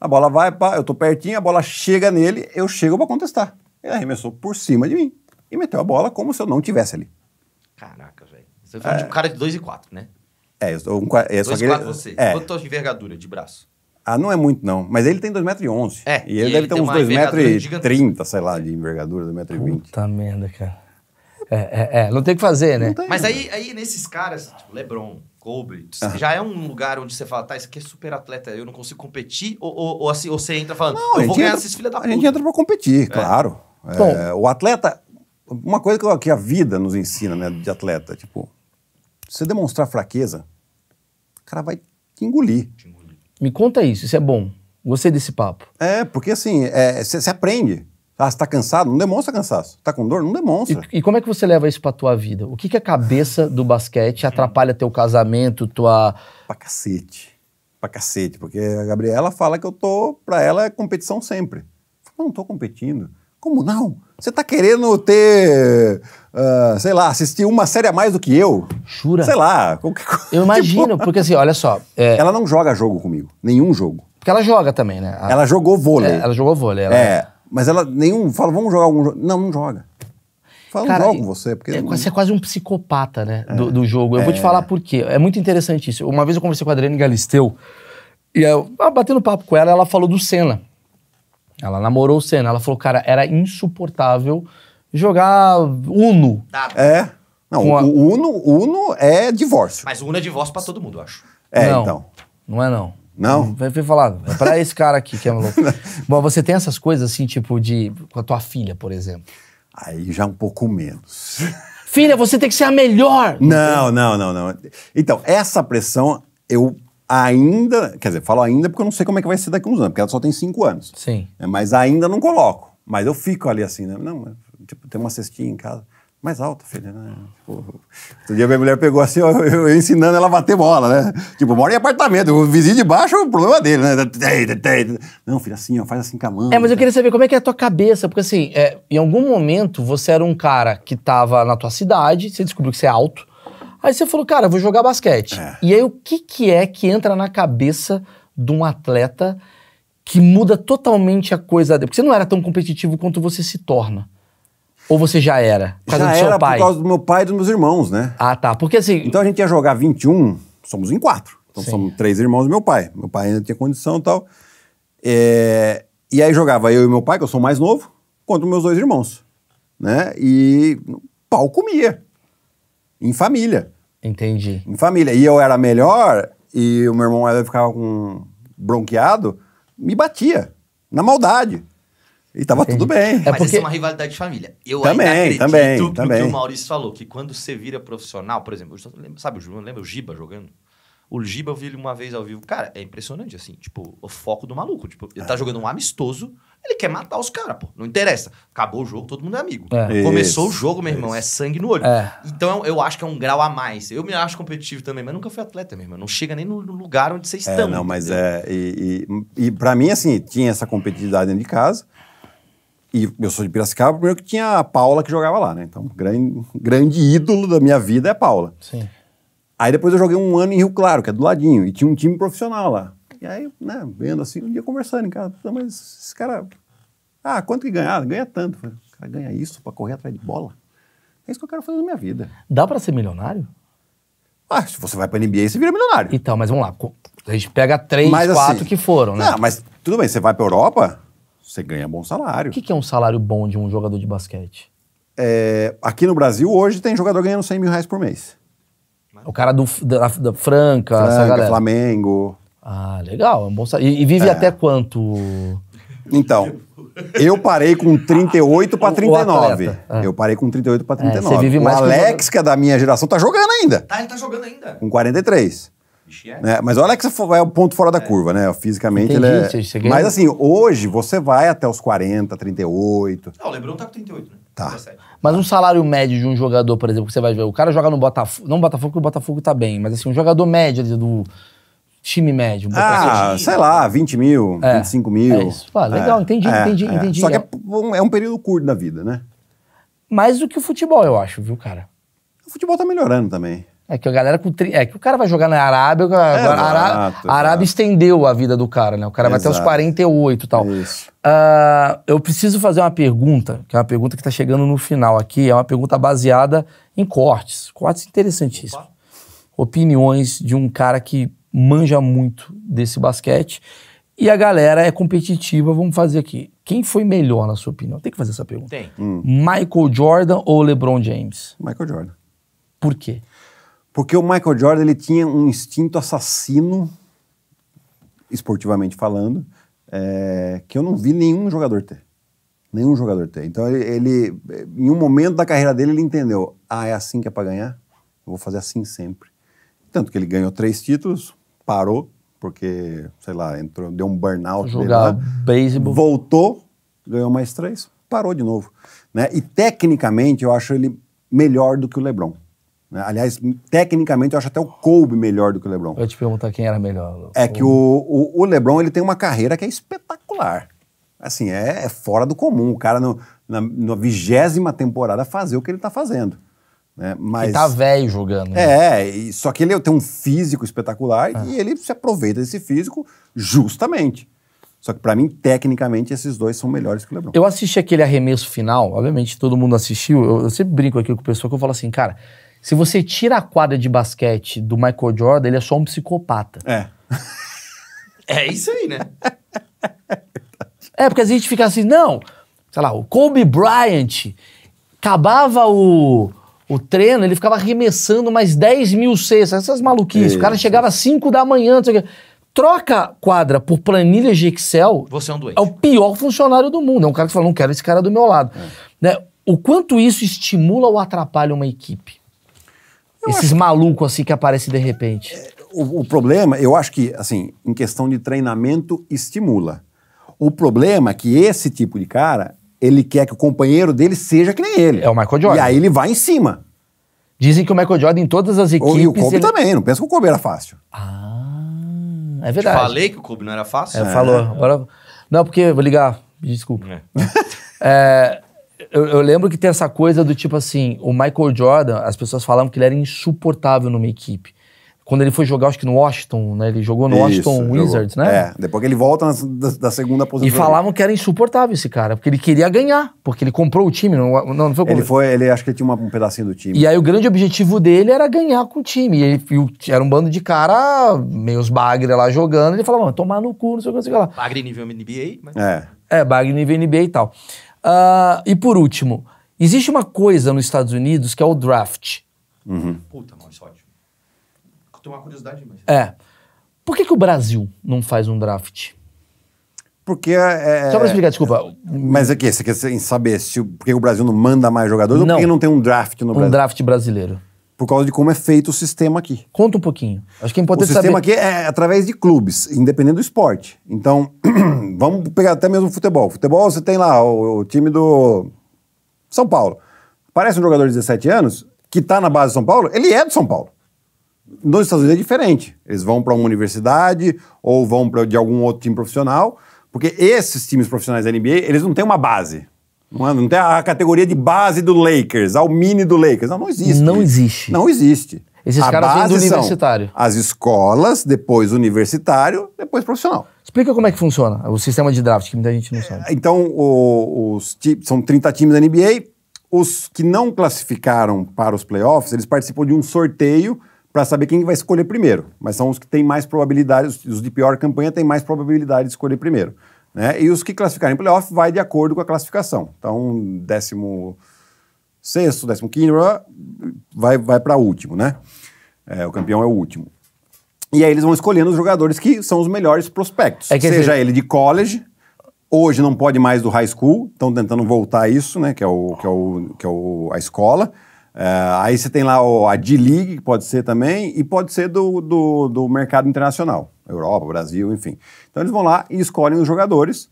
A bola vai, pá, eu tô pertinho, a bola chega nele, eu chego para contestar. Ele arremessou por cima de mim e meteu a bola como se eu não tivesse ali. Caraca, velho. Você foi é... um cara de 2 e 4, né? É, eu um, é, só dois que ele, quatro você. É. Quanto a envergadura de braço? Ah, não é muito, não. Mas ele tem 2,11m. É. E ele, deve ter uns 2,30m, sei lá, de envergadura, 2,20m. Puta merda, cara. É, é, é, não tem o que fazer, né? Tem, Mas né? aí, aí, nesses caras, tipo, Lebron, Kobe, ah. já é um lugar onde você fala, tá, isso aqui é super atleta, eu não consigo competir? Ou, ou, ou assim, ou você entra falando, não, eu vou ganhar entra, esses filhos da puta. A gente entra pra competir, é. claro. É, o atleta, uma coisa que a vida nos ensina, né, de atleta, tipo, se você demonstrar fraqueza, o cara vai te engolir. Te engolir. Me conta isso, isso é bom. Gostei desse papo. É, porque assim, você é, aprende. Ah, você tá cansado? Não demonstra cansaço. Tá com dor? Não demonstra. E, e como é que você leva isso pra tua vida? O que que a cabeça do basquete atrapalha teu casamento, tua... Pra cacete. Pra cacete. Porque a Gabriela fala que eu tô... Pra ela é competição sempre. Eu não tô competindo. Como não? Você tá querendo ter. Uh, sei lá, assistir uma série a mais do que eu? Jura? Sei lá, qualquer coisa. Eu [LAUGHS] tipo, imagino, tipo... porque assim, olha só. É... Ela não joga jogo comigo, nenhum jogo. Porque ela joga também, né? A... Ela jogou vôlei. É, ela jogou vôlei. Ela... É, mas ela nenhum. Fala, vamos jogar algum jogo. Não, não joga. Fala, Cara, não jogo você. Porque é, não... Você é quase um psicopata, né? É. Do, jogo. Eu vou te é. falar por quê. É muito interessante isso. Uma vez eu conversei com a Adriane Galisteu, e eu, ah, batendo papo com ela, ela falou do Senna. Ela namorou o Senna. Ela falou, cara, era insuportável jogar Uno. Tá. É. Não, o, a... o Uno, Uno é divórcio. Mas Uno é divórcio pra todo mundo, eu acho. É, não, então. Não é não. Não? Vai falar, é pra esse cara aqui que é louco. [LAUGHS] Bom, você tem essas coisas assim, tipo de... com a tua filha, por exemplo? Aí já um pouco menos. Filha, você tem que ser a melhor! Não, não, não, não. Então, essa pressão eu ainda, quer dizer, falo ainda porque eu não sei como é que vai ser daqui a uns anos, porque ela só tem cinco anos. Sim. É, mas ainda não coloco. Mas eu fico ali assim, né? Não, tipo, tem uma cestinha em casa. Mais alta, filha, né? Tipo, outro dia minha mulher pegou assim, eu, eu, ensinando ela a bater bola, né? Tipo, mora em apartamento, o vizinho de baixo é o problema dele, né? Não, filha, assim, ó, faz assim com a mão. É, mas eu né? queria saber como é que é a tua cabeça, porque assim, é, em algum momento você era um cara que tava na tua cidade, você descobriu que você é alto, Aí você falou, cara, vou jogar basquete. É. E aí o que, que é que entra na cabeça de um atleta que muda totalmente a coisa dele? Porque você não era tão competitivo quanto você se torna. Ou você já era? Por causa já do seu era pai? por causa do meu pai e dos meus irmãos, né? Ah, tá. Porque assim... Então a gente ia jogar 21, somos em quatro. Então Sim. somos três irmãos e meu pai. Meu pai ainda tinha condição e tal. É... E aí jogava eu e meu pai, que eu sou mais novo, contra meus dois irmãos, né? E pau comia em família. Entendi. Em família. E eu era melhor e o meu irmão ela ficava com bronqueado, me batia na maldade. E tava Entendi. tudo bem. É Mas é porque... essa é uma rivalidade de família. Eu também, ainda também, no também. que o Maurício falou, que quando você vira profissional, por exemplo, sabe o eu lembra o Giba jogando? O Giba eu vi ele uma vez ao vivo. Cara, é impressionante, assim, tipo, o foco do maluco. Tipo, ele tá ah. jogando um amistoso ele quer matar os caras, pô. Não interessa. Acabou o jogo, todo mundo é amigo. É. Começou o jogo, meu irmão, é, é sangue no olho. É. Então eu acho que é um grau a mais. Eu me acho competitivo também, mas nunca fui atleta, meu irmão. Não chega nem no lugar onde vocês é, estão. Não, mas entendeu? é. E, e, e para mim, assim, tinha essa competitividade dentro de casa. E eu sou de Piracicaba, primeiro que tinha a Paula que jogava lá, né? Então, grande, grande ídolo da minha vida é a Paula. Sim. Aí depois eu joguei um ano em Rio Claro, que é do ladinho, e tinha um time profissional lá. E aí, né, vendo assim, um dia conversando em casa, mas esse cara. Ah, quanto que ganhar? Ganha tanto. o cara ganha isso para correr atrás de bola? É isso que eu quero fazer na minha vida. Dá para ser milionário? Ah, se você vai pra NBA, você vira milionário. Então, mas vamos lá. A gente pega três, mas, quatro assim, que foram, né? Não, mas tudo bem, você vai pra Europa, você ganha bom salário. O que, que é um salário bom de um jogador de basquete? É, aqui no Brasil, hoje, tem jogador ganhando 100 mil reais por mês. O cara do, da, da Franca, Franca Flamengo. Ah, legal. É um bom e, e vive É. até quanto? Então, eu parei com 38 para 39. é. Eu parei com 38 para 39. você vive o mais que o que é da minha geração, tá jogando ainda, Tá, ele tá jogando ainda. com 43. É. né? Mas o Alex é, é o ponto fora da é. curva, né? Fisicamente Entendi, ele é... você- Mas assim, hoje você vai até os 40, 38. Ah, o Lebron tá com 38, né? Tá. 37. Mas um salário médio de um jogador, por exemplo, que você vai ver, o cara joga no Botafogo, não Botafogo, porque o Botafogo tá bem, mas assim, um jogador médio ali do time médio? Um ah, sei lá, 20 mil, é. 25 mil. É isso. Pô, legal, é. entendi, é. entendi, é. entendi. Só que é, é. é, um período curto da vida, né? Mais do que o futebol, eu acho, viu, cara? O futebol tá melhorando também. É que a galera com tri... É que o cara vai jogar na Arábia, agora a Arábia, Arábia estendeu a vida do cara, né? O cara vai exato. até os 48 e tal. Isso. Uh, eu preciso fazer uma pergunta, que é uma pergunta que tá chegando no final aqui, é uma pergunta baseada em cortes. Cortes interessantíssimos. Opiniões de um cara que manja muito desse basquete. E a galera é competitiva, vamos fazer aqui. Quem foi melhor, na sua opinião? Tem que fazer essa pergunta. Tem. Hum. Michael Jordan ou LeBron James? Michael Jordan. Por quê? Porque o Michael Jordan ele tinha um instinto assassino, esportivamente falando, é, que eu não vi nenhum jogador ter. Nenhum jogador ter. Então ele, ele, em um momento da carreira dele, ele entendeu: ah, é assim que é para ganhar? Eu vou fazer assim sempre. Tanto que ele ganhou três títulos, parou, porque, sei lá, entrou, deu um burnout. Jogar beisebol. Voltou, ganhou mais três, parou de novo. Né? E tecnicamente eu acho ele melhor do que o LeBron. Né? Aliás, tecnicamente eu acho até o Kobe melhor do que o LeBron. Eu ia te perguntar quem era melhor. É o... que o, o, o, LeBron ele tem uma carreira que é espetacular. Assim, é, é fora do comum. O cara no, na vigésima temporada fazer o que ele está fazendo. Né? Mas, e tá velho jogando. Né? É, e, só que ele é, tem um físico espetacular e é. ele se aproveita desse físico justamente. Só que para mim, tecnicamente, esses dois são melhores que o LeBron. Eu assisti aquele arremesso final, obviamente todo mundo assistiu, eu, eu sempre brinco aqui com o pessoal que eu falo assim, cara, se você tira a quadra de basquete do Michael Jordan, ele é só um psicopata. É. [LAUGHS] é isso aí, né? é, porque a gente fica assim, não, sei lá, o Kobe Bryant acabava o o treino, ele ficava arremessando mais 10 mil cestas, essas maluquices. Isso. O cara chegava às 5 da manhã, não sei o quê. Troca quadra por planilha de Excel. Você é um doente. É o pior funcionário do mundo. É um cara que falou: não quero esse cara do meu lado. É. Né? O quanto isso estimula ou atrapalha uma equipe? Eu Esses acho... malucos assim que aparecem de repente. É, o, o problema, eu acho que, assim, em questão de treinamento, estimula. O problema é que esse tipo de cara, ele quer que o companheiro dele seja que nem ele. É o Michael Jordan. E aí ele vai em cima. Dizem que o Michael Jordan em todas as equipes... E o Kobe ele... também, não pensa que o Kobe era fácil. Ah, é verdade. Te falei que o Kobe não era fácil. É, é. falou. Agora... Não, porque... Vou ligar. Desculpa. É. [LAUGHS] é... Eu, eu, lembro que tem essa coisa do tipo assim, o Michael Jordan, as pessoas falavam que ele era insuportável numa equipe quando ele foi jogar, acho que no Washington, né? Ele jogou no Isso, Washington jogou. Wizards, né? É, depois que ele volta na, da, da, segunda posição. E falavam que era insuportável esse cara, porque ele queria ganhar, porque ele comprou o time, não, não, não foi Ele foi, ele acho que ele tinha uma, um pedacinho do time. E aí o grande objetivo dele era ganhar com o time. E ele e era um bando de cara, meio os bagre lá jogando, ele falava, vamos tomar no cu, não sei o que, não sei o que lá. Bagre nível NBA, mas... É. É, bagre nível NBA e tal. Uh, e por último, existe uma coisa nos Estados Unidos que é o draft. Uhum. Puta, tenho uma curiosidade mas... É. Por que, que o Brasil não faz um draft? Porque. É, é Só para é, explicar, desculpa. Mas aqui, você quer saber se, por que o Brasil não manda mais jogadores não. ou por que não tem um draft no Brasil? Um draft brasileiro. Por causa de como é feito o sistema aqui. Conta um pouquinho. Acho que é importante saber. O sistema saber... aqui é, é através de clubes, independente do esporte. Então, [CLEARS THROAT] vamos pegar até mesmo futebol. Futebol, você tem lá o, o time do São Paulo. Parece um jogador de 17 anos que está na base do São Paulo, ele é do São Paulo. Nos Estados Unidos é diferente. Eles vão para uma universidade ou vão para de algum outro time profissional, porque esses times profissionais da NBA, eles não têm uma base. Não, é, tem a categoria de base do Lakers, ao mini do Lakers. Não, não existe. Não existe. Não existe. Esses a caras vêm do universitário. as escolas, depois universitário, depois profissional. Explica como é que funciona o sistema de draft, que muita gente não sabe. É, então, o, os são 30 times da NBA. Os que não classificaram para os playoffs, eles participam de um sorteio para saber quem vai escolher primeiro. Mas são os que têm mais probabilidade, os de pior campanha têm mais probabilidade de escolher primeiro. Né? E os que classificarem playoff vai de acordo com a classificação. Então, décimo sexto, décimo quinto, vai, vai para último, né? É, o campeão é o último. E aí eles vão escolhendo os jogadores que são os melhores prospectos. É seja ele de college, hoje não pode mais do high school, estão tentando voltar isso, né? Que é, o, que é, o, que é o, a escola é, aí você tem lá o, a D-League, que pode ser também, e pode ser do, do, do, mercado internacional, Europa, Brasil, enfim. Então eles vão lá e escolhem os jogadores.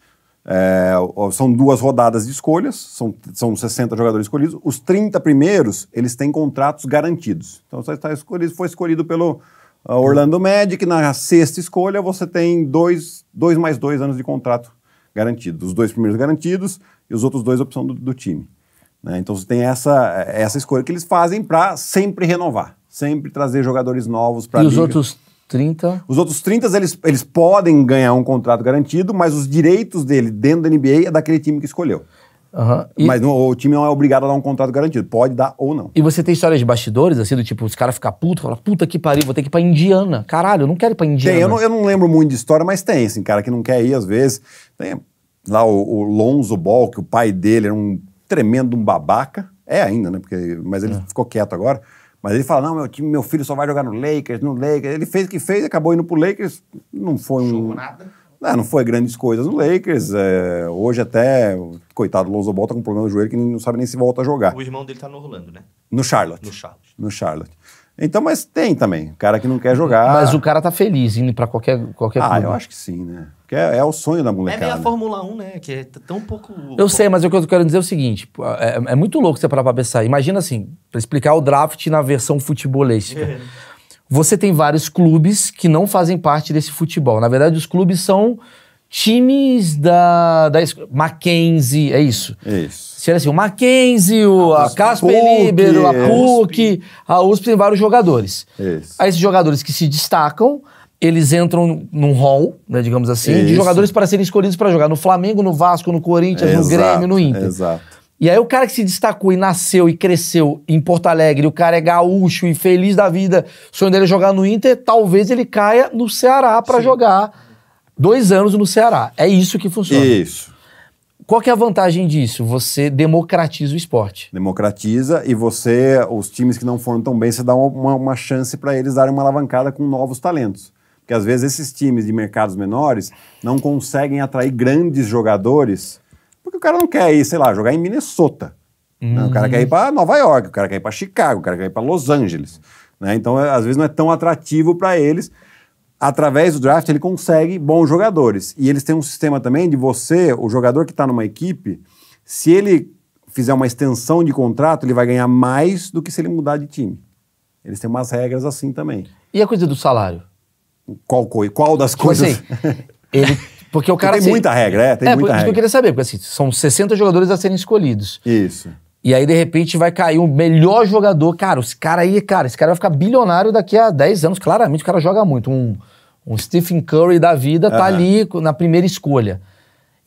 É, são duas rodadas de escolhas, são, são 60 jogadores escolhidos. Os 30 primeiros, eles têm contratos garantidos. Então você está escolhido, foi escolhido pelo ah, Orlando Magic, na sexta escolha você tem dois, dois mais dois anos de contrato garantido. Os dois primeiros garantidos e os outros dois opção do, do time. Né? Então você tem essa, é, essa escolha que eles fazem para sempre renovar, sempre trazer jogadores novos para a liga. E os outros 30? Os outros 30 eles, eles podem ganhar um contrato garantido, mas os direitos dele dentro da NBA é daquele time que escolheu. Uhum. E... Mas não, o time não é obrigado a dar um contrato garantido. Pode dar ou não. E você tem histórias de bastidores, assim, do tipo, os caras ficam putos, fala puta que pariu, vou ter que ir pra Indiana. Caralho, eu não quero ir pra Indiana. Tem, eu não, eu não lembro muito de história, mas tem, assim, cara que não quer ir às vezes. Tem lá o, o Lonzo Ball, que o pai dele era um tremendo um babaca. É ainda, né? Porque, mas ele é. ficou quieto agora. Mas ele fala: não, meu time, meu filho só vai jogar no Lakers, no Lakers. Ele fez o que fez, acabou indo pro Lakers. Não foi um. Não, é, não foi grandes coisas no Lakers. É, hoje até, coitado, o Lonzo Ball tá com um problema no joelho que não sabe nem se volta a jogar. O irmão dele tá no Orlando, né? No Charlotte. No Charlotte. No Charlotte. Então, mas tem também. O cara que não quer jogar. Mas o cara tá feliz indo pra qualquer, qualquer Ah, clube. eu acho que sim, né? Porque é, é o sonho da molecada. É meio a Fórmula 1, né? Que é tão pouco. Eu sei, mas o que eu quero dizer é o seguinte: é, é muito louco você parar pra pensar. Imagina assim, pra explicar o draft na versão futebolística. É. você tem vários clubes que não fazem parte desse futebol. Na verdade, os clubes são times da, da Mackenzie, é isso? Isso. Seria assim, o Mackenzie, o, a, a Casper é Libero, a é. PUC, a USP tem vários jogadores. Isso. Aí esses jogadores que se destacam, eles entram num hall, né, digamos assim, isso. de jogadores para serem escolhidos para jogar no Flamengo, no Vasco, no Corinthians, exato, no Grêmio, no Inter. Exato. E aí o cara que se destacou e nasceu e cresceu em Porto Alegre, o cara é gaúcho e feliz da vida, o sonho dele é jogar no Inter, talvez ele caia no Ceará para jogar Dois anos no Ceará. É isso que funciona. Isso. Qual que é a vantagem disso? Você democratiza o esporte. Democratiza e você, os times que não foram tão bem, você dá uma, uma chance para eles darem uma alavancada com novos talentos. Porque às vezes esses times de mercados menores não conseguem atrair grandes jogadores, porque o cara não quer ir, sei lá, jogar em Minnesota. Hum. o cara quer ir para uhum. Nova York, o cara quer ir para Chicago, o cara quer ir para Los Angeles. Né? Então, é, às vezes não é tão atrativo para eles através do draft, ele consegue bons jogadores. E eles têm um sistema também de você, o jogador que está numa equipe, se ele fizer uma extensão de contrato, ele vai ganhar mais do que se ele mudar de time. Eles têm umas regras assim também. E a coisa do salário? Qual, coi qual das tipo coisas? Assim, ele, porque o cara. tem assim, muita regra, é? Tem é, muita por, regra. Isso que eu queria saber, porque assim, são 60 jogadores a serem escolhidos. Isso. E aí, de repente, vai cair um melhor jogador. Cara, esse cara aí, cara, esse cara vai ficar bilionário daqui a 10 anos. Claramente, o cara joga muito. Um, um Stephen Curry da vida uhum. tá ali na primeira escolha.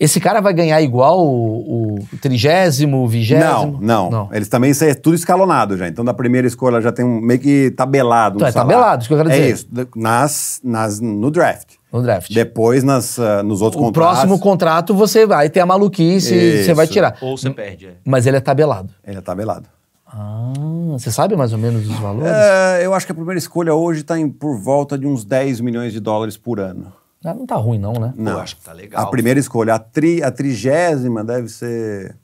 Esse cara vai ganhar igual o, trigésimo, o vigésimo? Não, não, não. Eles também, isso é tudo escalonado já. Então, da primeira escolha já tem um, meio que tabelado. Então, é tabelado, isso que eu quero é dizer. É isso, nas, nas, no draft. No draft. Depois, nas, uh, nos outros o contratos. O próximo contrato, você vai ter a maluquice, isso. você vai tirar. Ou você perde. É. Mas ele é tabelado. Ele é tabelado. Ah, você sabe mais ou menos os valores? É, eu acho que a primeira escolha hoje está por volta de uns 10 milhões de dólares por ano. Não tá ruim, não, né? Não, eu acho que tá legal. A primeira escolha, a, tri, a trigésima deve ser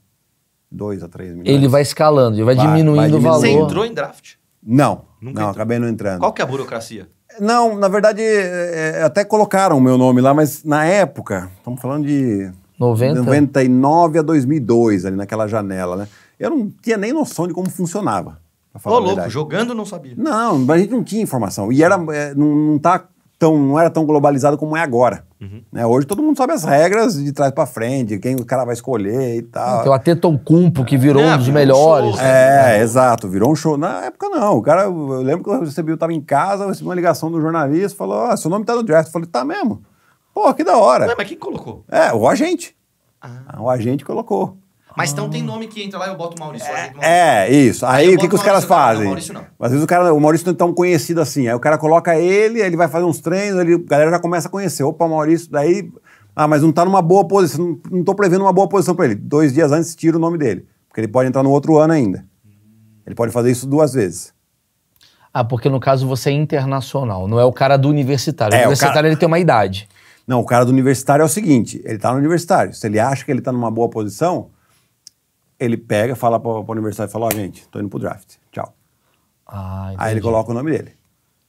2 a 3 milhões. Ele vai escalando, ele vai, vai diminuindo vai o valor. Você entrou em draft? Não, Nunca não, entrou. acabei não entrando. Qual que é a burocracia? Não, na verdade, é, é, é até colocaram o meu nome lá, mas na época, estamos falando de 90? 99 a 2002, ali naquela janela, né? Eu não tinha nem noção de como funcionava. Ô, louco, jogando não sabia. Não, a gente não tinha informação. E era, é, não, não tá tão, não era tão globalizado como é agora. Uhum. Né? Hoje todo mundo sabe as regras de trás para frente, quem o cara vai escolher e tal. Então o Ateton Cumpo, que virou é, um dos melhores. Um é, é, exato, virou um show. Na época não, o cara, eu lembro que eu recebi, eu estava em casa, eu recebi uma ligação do jornalista, falou, ah, seu nome tá no draft. Eu falei, tá mesmo? Pô, que da hora. Não, mas quem colocou? É, o agente. Ah. ah o agente colocou. Mas então tem nome que entra lá, e eu boto Maurício. É, Maurício. é isso. Aí, aí o que, que os caras fazem? Não, Maurício não. Às vezes o, cara, o Maurício não é tão conhecido assim. Aí o cara coloca ele, ele vai fazer uns treinos, ele, a galera já começa a conhecer. Opa, Maurício, daí. Ah, mas não tá numa boa posição, não, não tô prevendo uma boa posição para ele. Dois dias antes, tira o nome dele. Porque ele pode entrar no outro ano ainda. Ele pode fazer isso duas vezes. Ah, porque no caso você é internacional, não é o cara do universitário. É, o universitário o cara... ele tem uma idade. Não, o cara do universitário é o seguinte: ele tá no universitário. Se ele acha que ele tá numa boa posição, ele pega, fala para o universidade, fala, ó, oh, gente, tô indo pro draft, tchau. Ah, Aí ele coloca o nome dele.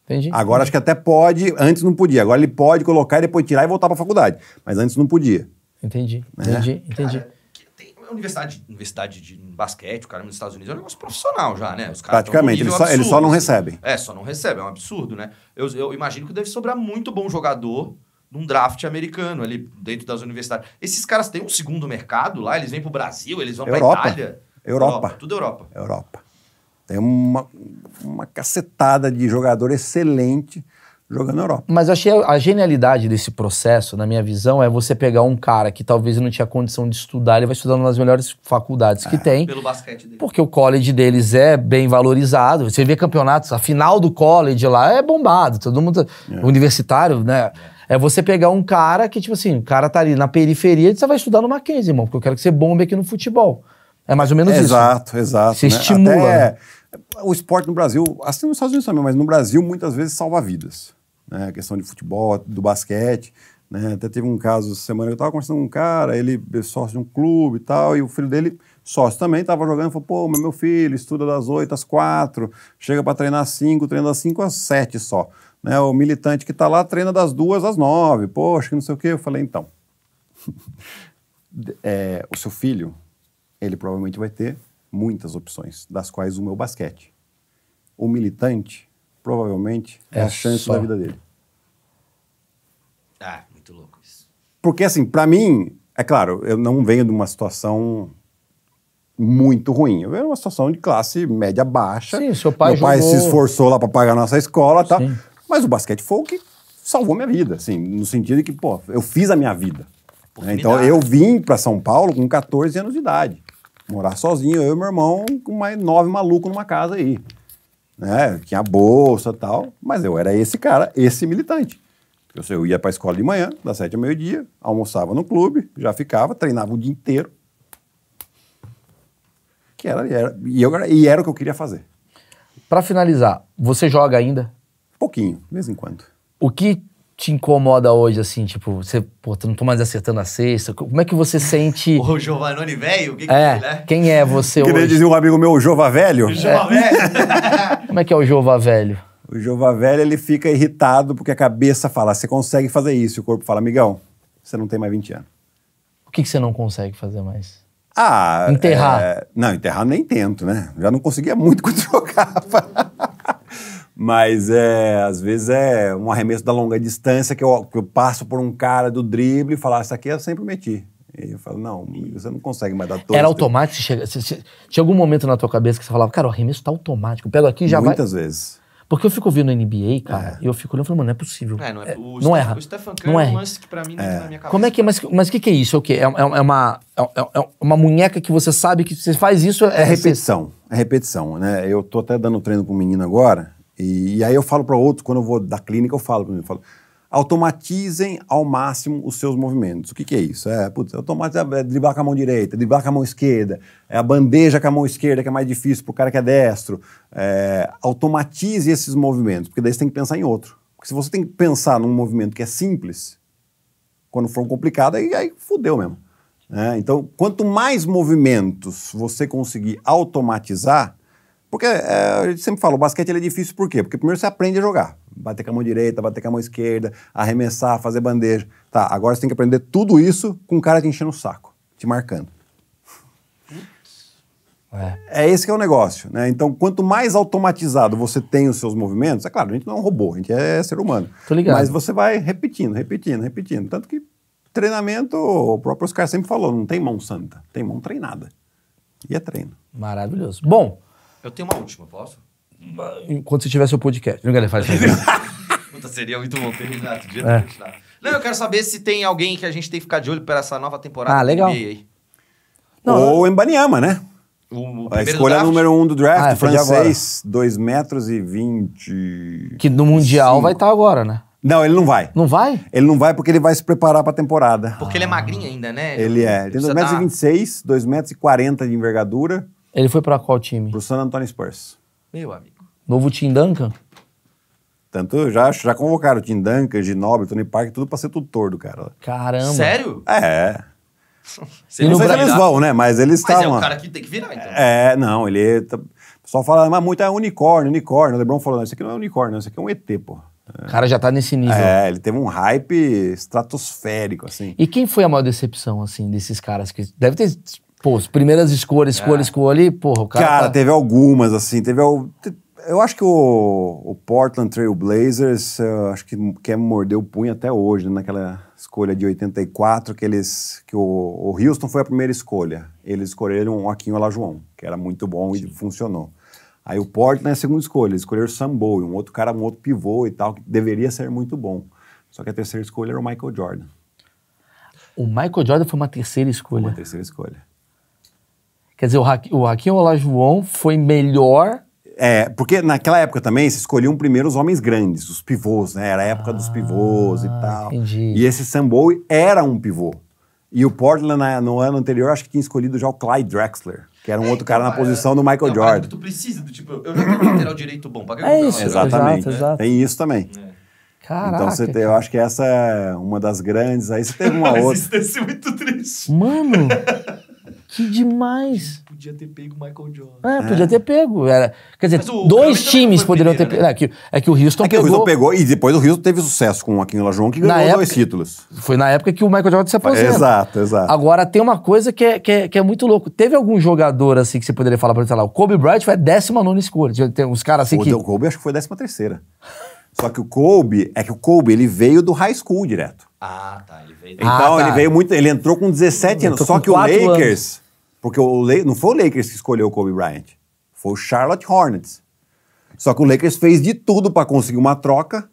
Entendi. Agora acho que até pode, antes não podia. Agora ele pode colocar e depois tirar e voltar para a faculdade. Mas antes não podia. Entendi, né? entendi, entendi. Cara, é tem universidade, universidade de basquete, o cara nos Estados Unidos é um negócio profissional já, né? Os Praticamente, eles, só, ele só não recebem. É, só não recebem, é um absurdo, né? Eu, eu imagino que deve sobrar muito bom jogador num draft americano ali dentro das universidades. Esses caras têm um segundo mercado lá, eles vêm para o Brasil, eles vão para Itália. Europa. Europa. Tudo Europa. Europa. Tem uma, uma cacetada de jogador excelente jogando na Europa. Mas eu achei a genialidade desse processo, na minha visão, é você pegar um cara que talvez não tinha condição de estudar, ele vai estudando nas melhores faculdades que é, tem. Pelo basquete dele. Porque o college deles é bem valorizado. Você vê campeonatos, a final do college lá é bombado, todo mundo. É. Universitário, né? É é você pegar um cara que, tipo assim, o cara tá ali na periferia e você vai estudar no Mackenzie, irmão, porque eu quero que você bombe aqui no futebol. É mais ou menos é isso. Exato, exato. Se né? estimula. Até, né? O esporte no Brasil, assim nos Estados Unidos também, mas no Brasil muitas vezes salva vidas. Né? A questão de futebol, do basquete. Né? Até teve um caso semana que eu tava conversando com um cara, ele é sócio de um clube e tal, e o filho dele, sócio também, estava jogando, falou: pô, meu filho estuda das 8 às 4, chega para treinar às 5, treina das 5 às 7 só né, o militante que está lá treina das duas às nove, poxa, não sei o quê. Eu falei, então, [LAUGHS] é, o seu filho, ele provavelmente vai ter muitas opções, das quais uma é o basquete. O militante, provavelmente, é, é a chance só. da vida dele. Ah, muito louco isso. Porque, assim, para mim, é claro, eu não venho de uma situação muito ruim. Eu venho de uma situação de classe média baixa. Sim, seu pai Meu jogou... pai se esforçou lá para pagar a nossa escola, tá? Sim. Mas o basquete folk salvou minha vida, assim, no sentido de que, pô, eu fiz a minha vida. Né? Então eu vim para São Paulo com 14 anos de idade, morar sozinho, eu e meu irmão, com mais nove malucos numa casa aí. Né? Tinha bolsa tal, mas eu era esse cara, esse militante. Eu, eu ia para a escola de manhã, das sete ao meio-dia, almoçava no clube, já ficava, treinava o dia inteiro. Que era, era, e, eu, e era o que eu queria fazer. Para finalizar, você joga ainda? Pouquinho, de vez em quando. O que te incomoda hoje, assim, tipo, você, pô, tu não tô tá mais acertando a cesta. Como é que você sente. [LAUGHS] o Giovanni velho? Que que é, né? Quem é você [LAUGHS] Queria hoje? Queria dizer um amigo meu, o Jova Velho. Jova é. Velho. [LAUGHS] Como é que é o Jova Velho? O Jova Velho, ele fica irritado porque a cabeça fala, você consegue fazer isso. E o corpo fala, amigão, você não tem mais 20 anos. O que, que você não consegue fazer mais? Ah. Enterrar. É... Não, enterrar nem tento, né? Já não conseguia muito quando jogava. Mas é, às vezes é um arremesso da longa distância que eu, que eu passo por um cara do drible e falar, ah, isso aqui eu sempre meti. E eu falo, não, você não consegue mais dar todo. Era automático? Chega, tinha algum momento na tua cabeça que você falava, cara, o arremesso tá automático, eu pego aqui e já Muitas vai... vezes. Porque eu fico ouvindo NBA, cara, é. e eu fico olhando e falo, mano, não é possível. É, não, é, é o não erra. O Stefan Curry não é um lance que pra mim não tá é. na minha cabeça. Como é que, mas o mas que, que é isso? É o quê? É, é, é uma, é, uma munheca que você sabe que você faz isso... É, é repetição, é repetição, né? Eu tô até dando treino com um menino agora, e, e aí eu falo para outro quando eu vou da clínica, eu falo para mim, eu falo, automatizem ao máximo os seus movimentos. O que, que é isso? É, putz, automatizar é, é driblar com a mão direita, driblar com a mão esquerda, é a bandeja com a mão esquerda, que é mais difícil para o cara que é destro. É, automatize esses movimentos, porque daí você tem que pensar em outro. Porque se você tem que pensar num movimento que é simples, quando for complicado, aí, aí fudeu mesmo. Né? Então, quanto mais movimentos você conseguir automatizar, porque é, gente sempre fala o basquete é difícil por quê? Porque primeiro você aprende a jogar. Bater com a mão direita, bater com a mão esquerda, arremessar, fazer bandeja. Tá, agora você tem que aprender tudo isso com o cara te enchendo o saco, te marcando. É. é esse que é o negócio, né? Então, quanto mais automatizado você tem os seus movimentos, é claro, a gente não é um robô, a gente é ser humano. Tô ligado. Mas você vai repetindo, repetindo, repetindo. Tanto que treinamento, o próprio Oscar sempre falou, não tem mão santa, tem mão treinada. E é treino. Maravilhoso. Bom, eu tenho uma última, posso? Enquanto você tiver seu podcast. Não, galera, faz [LAUGHS] Puta, seria muito bom ter Renato. Dia é. Não, eu quero saber se tem alguém que a gente tem que ficar de olho para essa nova temporada. Ah, legal. Não, Ou o Embaniama, né? O, o a escolha número um do draft, ah, é, francês, 2 metros e 20... Que no Mundial Cinco. vai estar tá agora, né? Não, ele não vai. Não vai? Ele não vai porque ele vai se preparar para a temporada. Porque ah. ele é magrinho ainda, né? Ele, ele é. Ele tem 2 metros, e 2 metros e 40 de envergadura. Ele foi pra qual time? Pro San Antonio Spurs. Meu amigo. Novo Tim Duncan? Tanto já, já convocaram o Tim Duncan, Ginobre, Tony Parker, tudo pra ser tutor do cara. Caramba. Sério? É. [LAUGHS] Você não, não sei se eles vão, né? Mas eles estavam. Mas é tavam, é o cara que tem que virar, então. É, não, ele. Tá, o pessoal fala, mas muito é unicórnio, unicórnio. O Lebron falou, não, isso aqui não é unicórnio, isso aqui é um ET, pô. O cara já tá nesse nível. É, ele teve um hype estratosférico, assim. E quem foi a maior decepção, assim, desses caras? que Deve ter Pô, as primeiras escolhas, escolha, é. escolha, ali, porra, o cara. Cara, tá... teve algumas, assim, teve. Al... Eu acho que o, o Portland Trail Blazers, eh, acho que quer morder o punho até hoje, né? naquela escolha de 84, que eles. que o, o Houston foi a primeira escolha. Eles escolheram o Aquinho Alajuão, que era muito bom Sim. e funcionou. Aí o Portland é a segunda escolha, eles escolheram o Sam Bowie, um outro cara, um outro pivô e tal, que deveria ser muito bom. Só que a terceira escolha era o Michael Jordan. O Michael Jordan foi uma terceira escolha. Uma terceira escolha. Quer dizer, o, ha o Hakim Olajuwon foi melhor é, porque naquela época também se escolhiam primeiro os homens grandes, os pivôs, né? Era a época ah, dos pivôs e tal. Entendi. E esse Sam Bowie era um pivô. E o Portland, no ano anterior, acho que tinha escolhido já o Clyde Drexler, que era um é, outro então, cara na é, posição do Michael é Jordan. Tu precisa do tipo, eu já tenho um lateral direito bom, pra é isso, Exatamente. Exato, é, exato. Tem isso também. É. Caraca, então você tem, eu acho que essa é uma das grandes. Aí você teve uma [LAUGHS] outra. Isso deve ser muito triste. Mano! [LAUGHS] Que demais. Podia ter pego o Michael Jordan. É, podia ter pego. Era, quer dizer, dois times poderiam ter pego. né? É, que, é que o Houston É que o pegou. Houston pegou e depois o Houston teve sucesso com o Aquinhola Lajon, que ganhou dois títulos. Foi na época que o Michael Jordan se aposenta. Exato, exato. Agora, tem uma coisa que é, que, é, que é muito louco. Teve algum jogador, assim, que você poderia falar, por exemplo, o Kobe Bryant foi a 19 escolha. Tem uns caras assim O que... O Kobe acho que foi a 13 terceira. Só que o Kobe, é que o Kobe, ele veio do high school direto. Ah, tá. Ele veio do... Então, ah, tá. ele veio muito. Ele entrou com 17 hum, anos. Só que o Lakers. Anos. Porque o, não foi o Lakers que escolheu o Kobe Bryant. Foi o Charlotte Hornets. Só que o Lakers fez de tudo para conseguir uma troca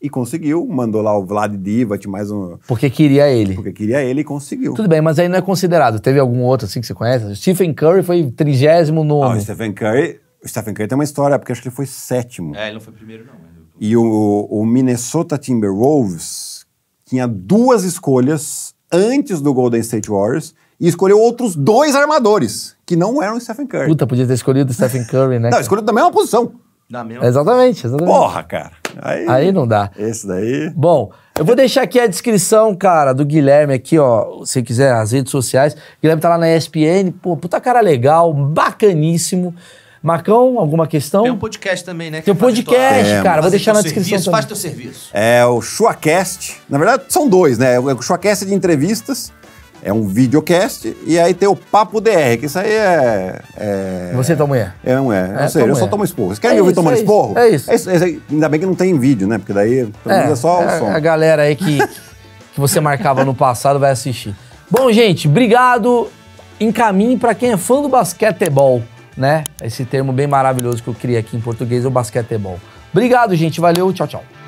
e conseguiu. Mandou lá o Vlad Divac, mais um. Porque queria ele. Porque queria ele e conseguiu. Tudo bem, mas aí não é considerado. Teve algum outro assim que você conhece? Stephen Curry foi trigésimo no... Ah, o Stephen Curry o Stephen Curry tem uma história, porque acho que ele foi sétimo. É, ele não foi primeiro, não. Mas... E o, o Minnesota Timberwolves tinha duas escolhas antes do Golden State Warriors e escolheu outros dois armadores, que não eram o Stephen Curry. Puta, podia ter escolhido o Stephen Curry, né? não, escolheu da mesma posição. Da mesma... Exatamente, exatamente. Porra, cara. Aí, aí não dá. Esse daí... Bom, eu vou deixar aqui a descrição, cara, do Guilherme aqui, ó. Se quiser, as redes sociais. O Guilherme tá lá na ESPN. Pô, puta cara legal, bacaníssimo. Marcão, alguma questão? Tem um podcast também, né? Tem um podcast, tua... cara. Vou deixar na descrição. Serviço, faz teu serviço. É o Showcast. Na verdade, são dois, né? O Showcast é de entrevistas. É um videocast e aí tem o Papo DR, que isso aí é. é... Você também é? mulher. É, não é. é sei. eu só tomo esporro. Vocês querem é me ouvir tomando é esporro? É isso. é isso. Ainda bem que não tem vídeo, né? Porque daí é, é, só o é, som. A galera aí que, que você marcava no passado vai assistir. Bom, gente, obrigado. Encaminhe para quem é fã do basquetebol né? Esse termo bem maravilhoso que eu criei aqui em português, o basquetebol. Obrigado, gente. Valeu. Tchau, tchau.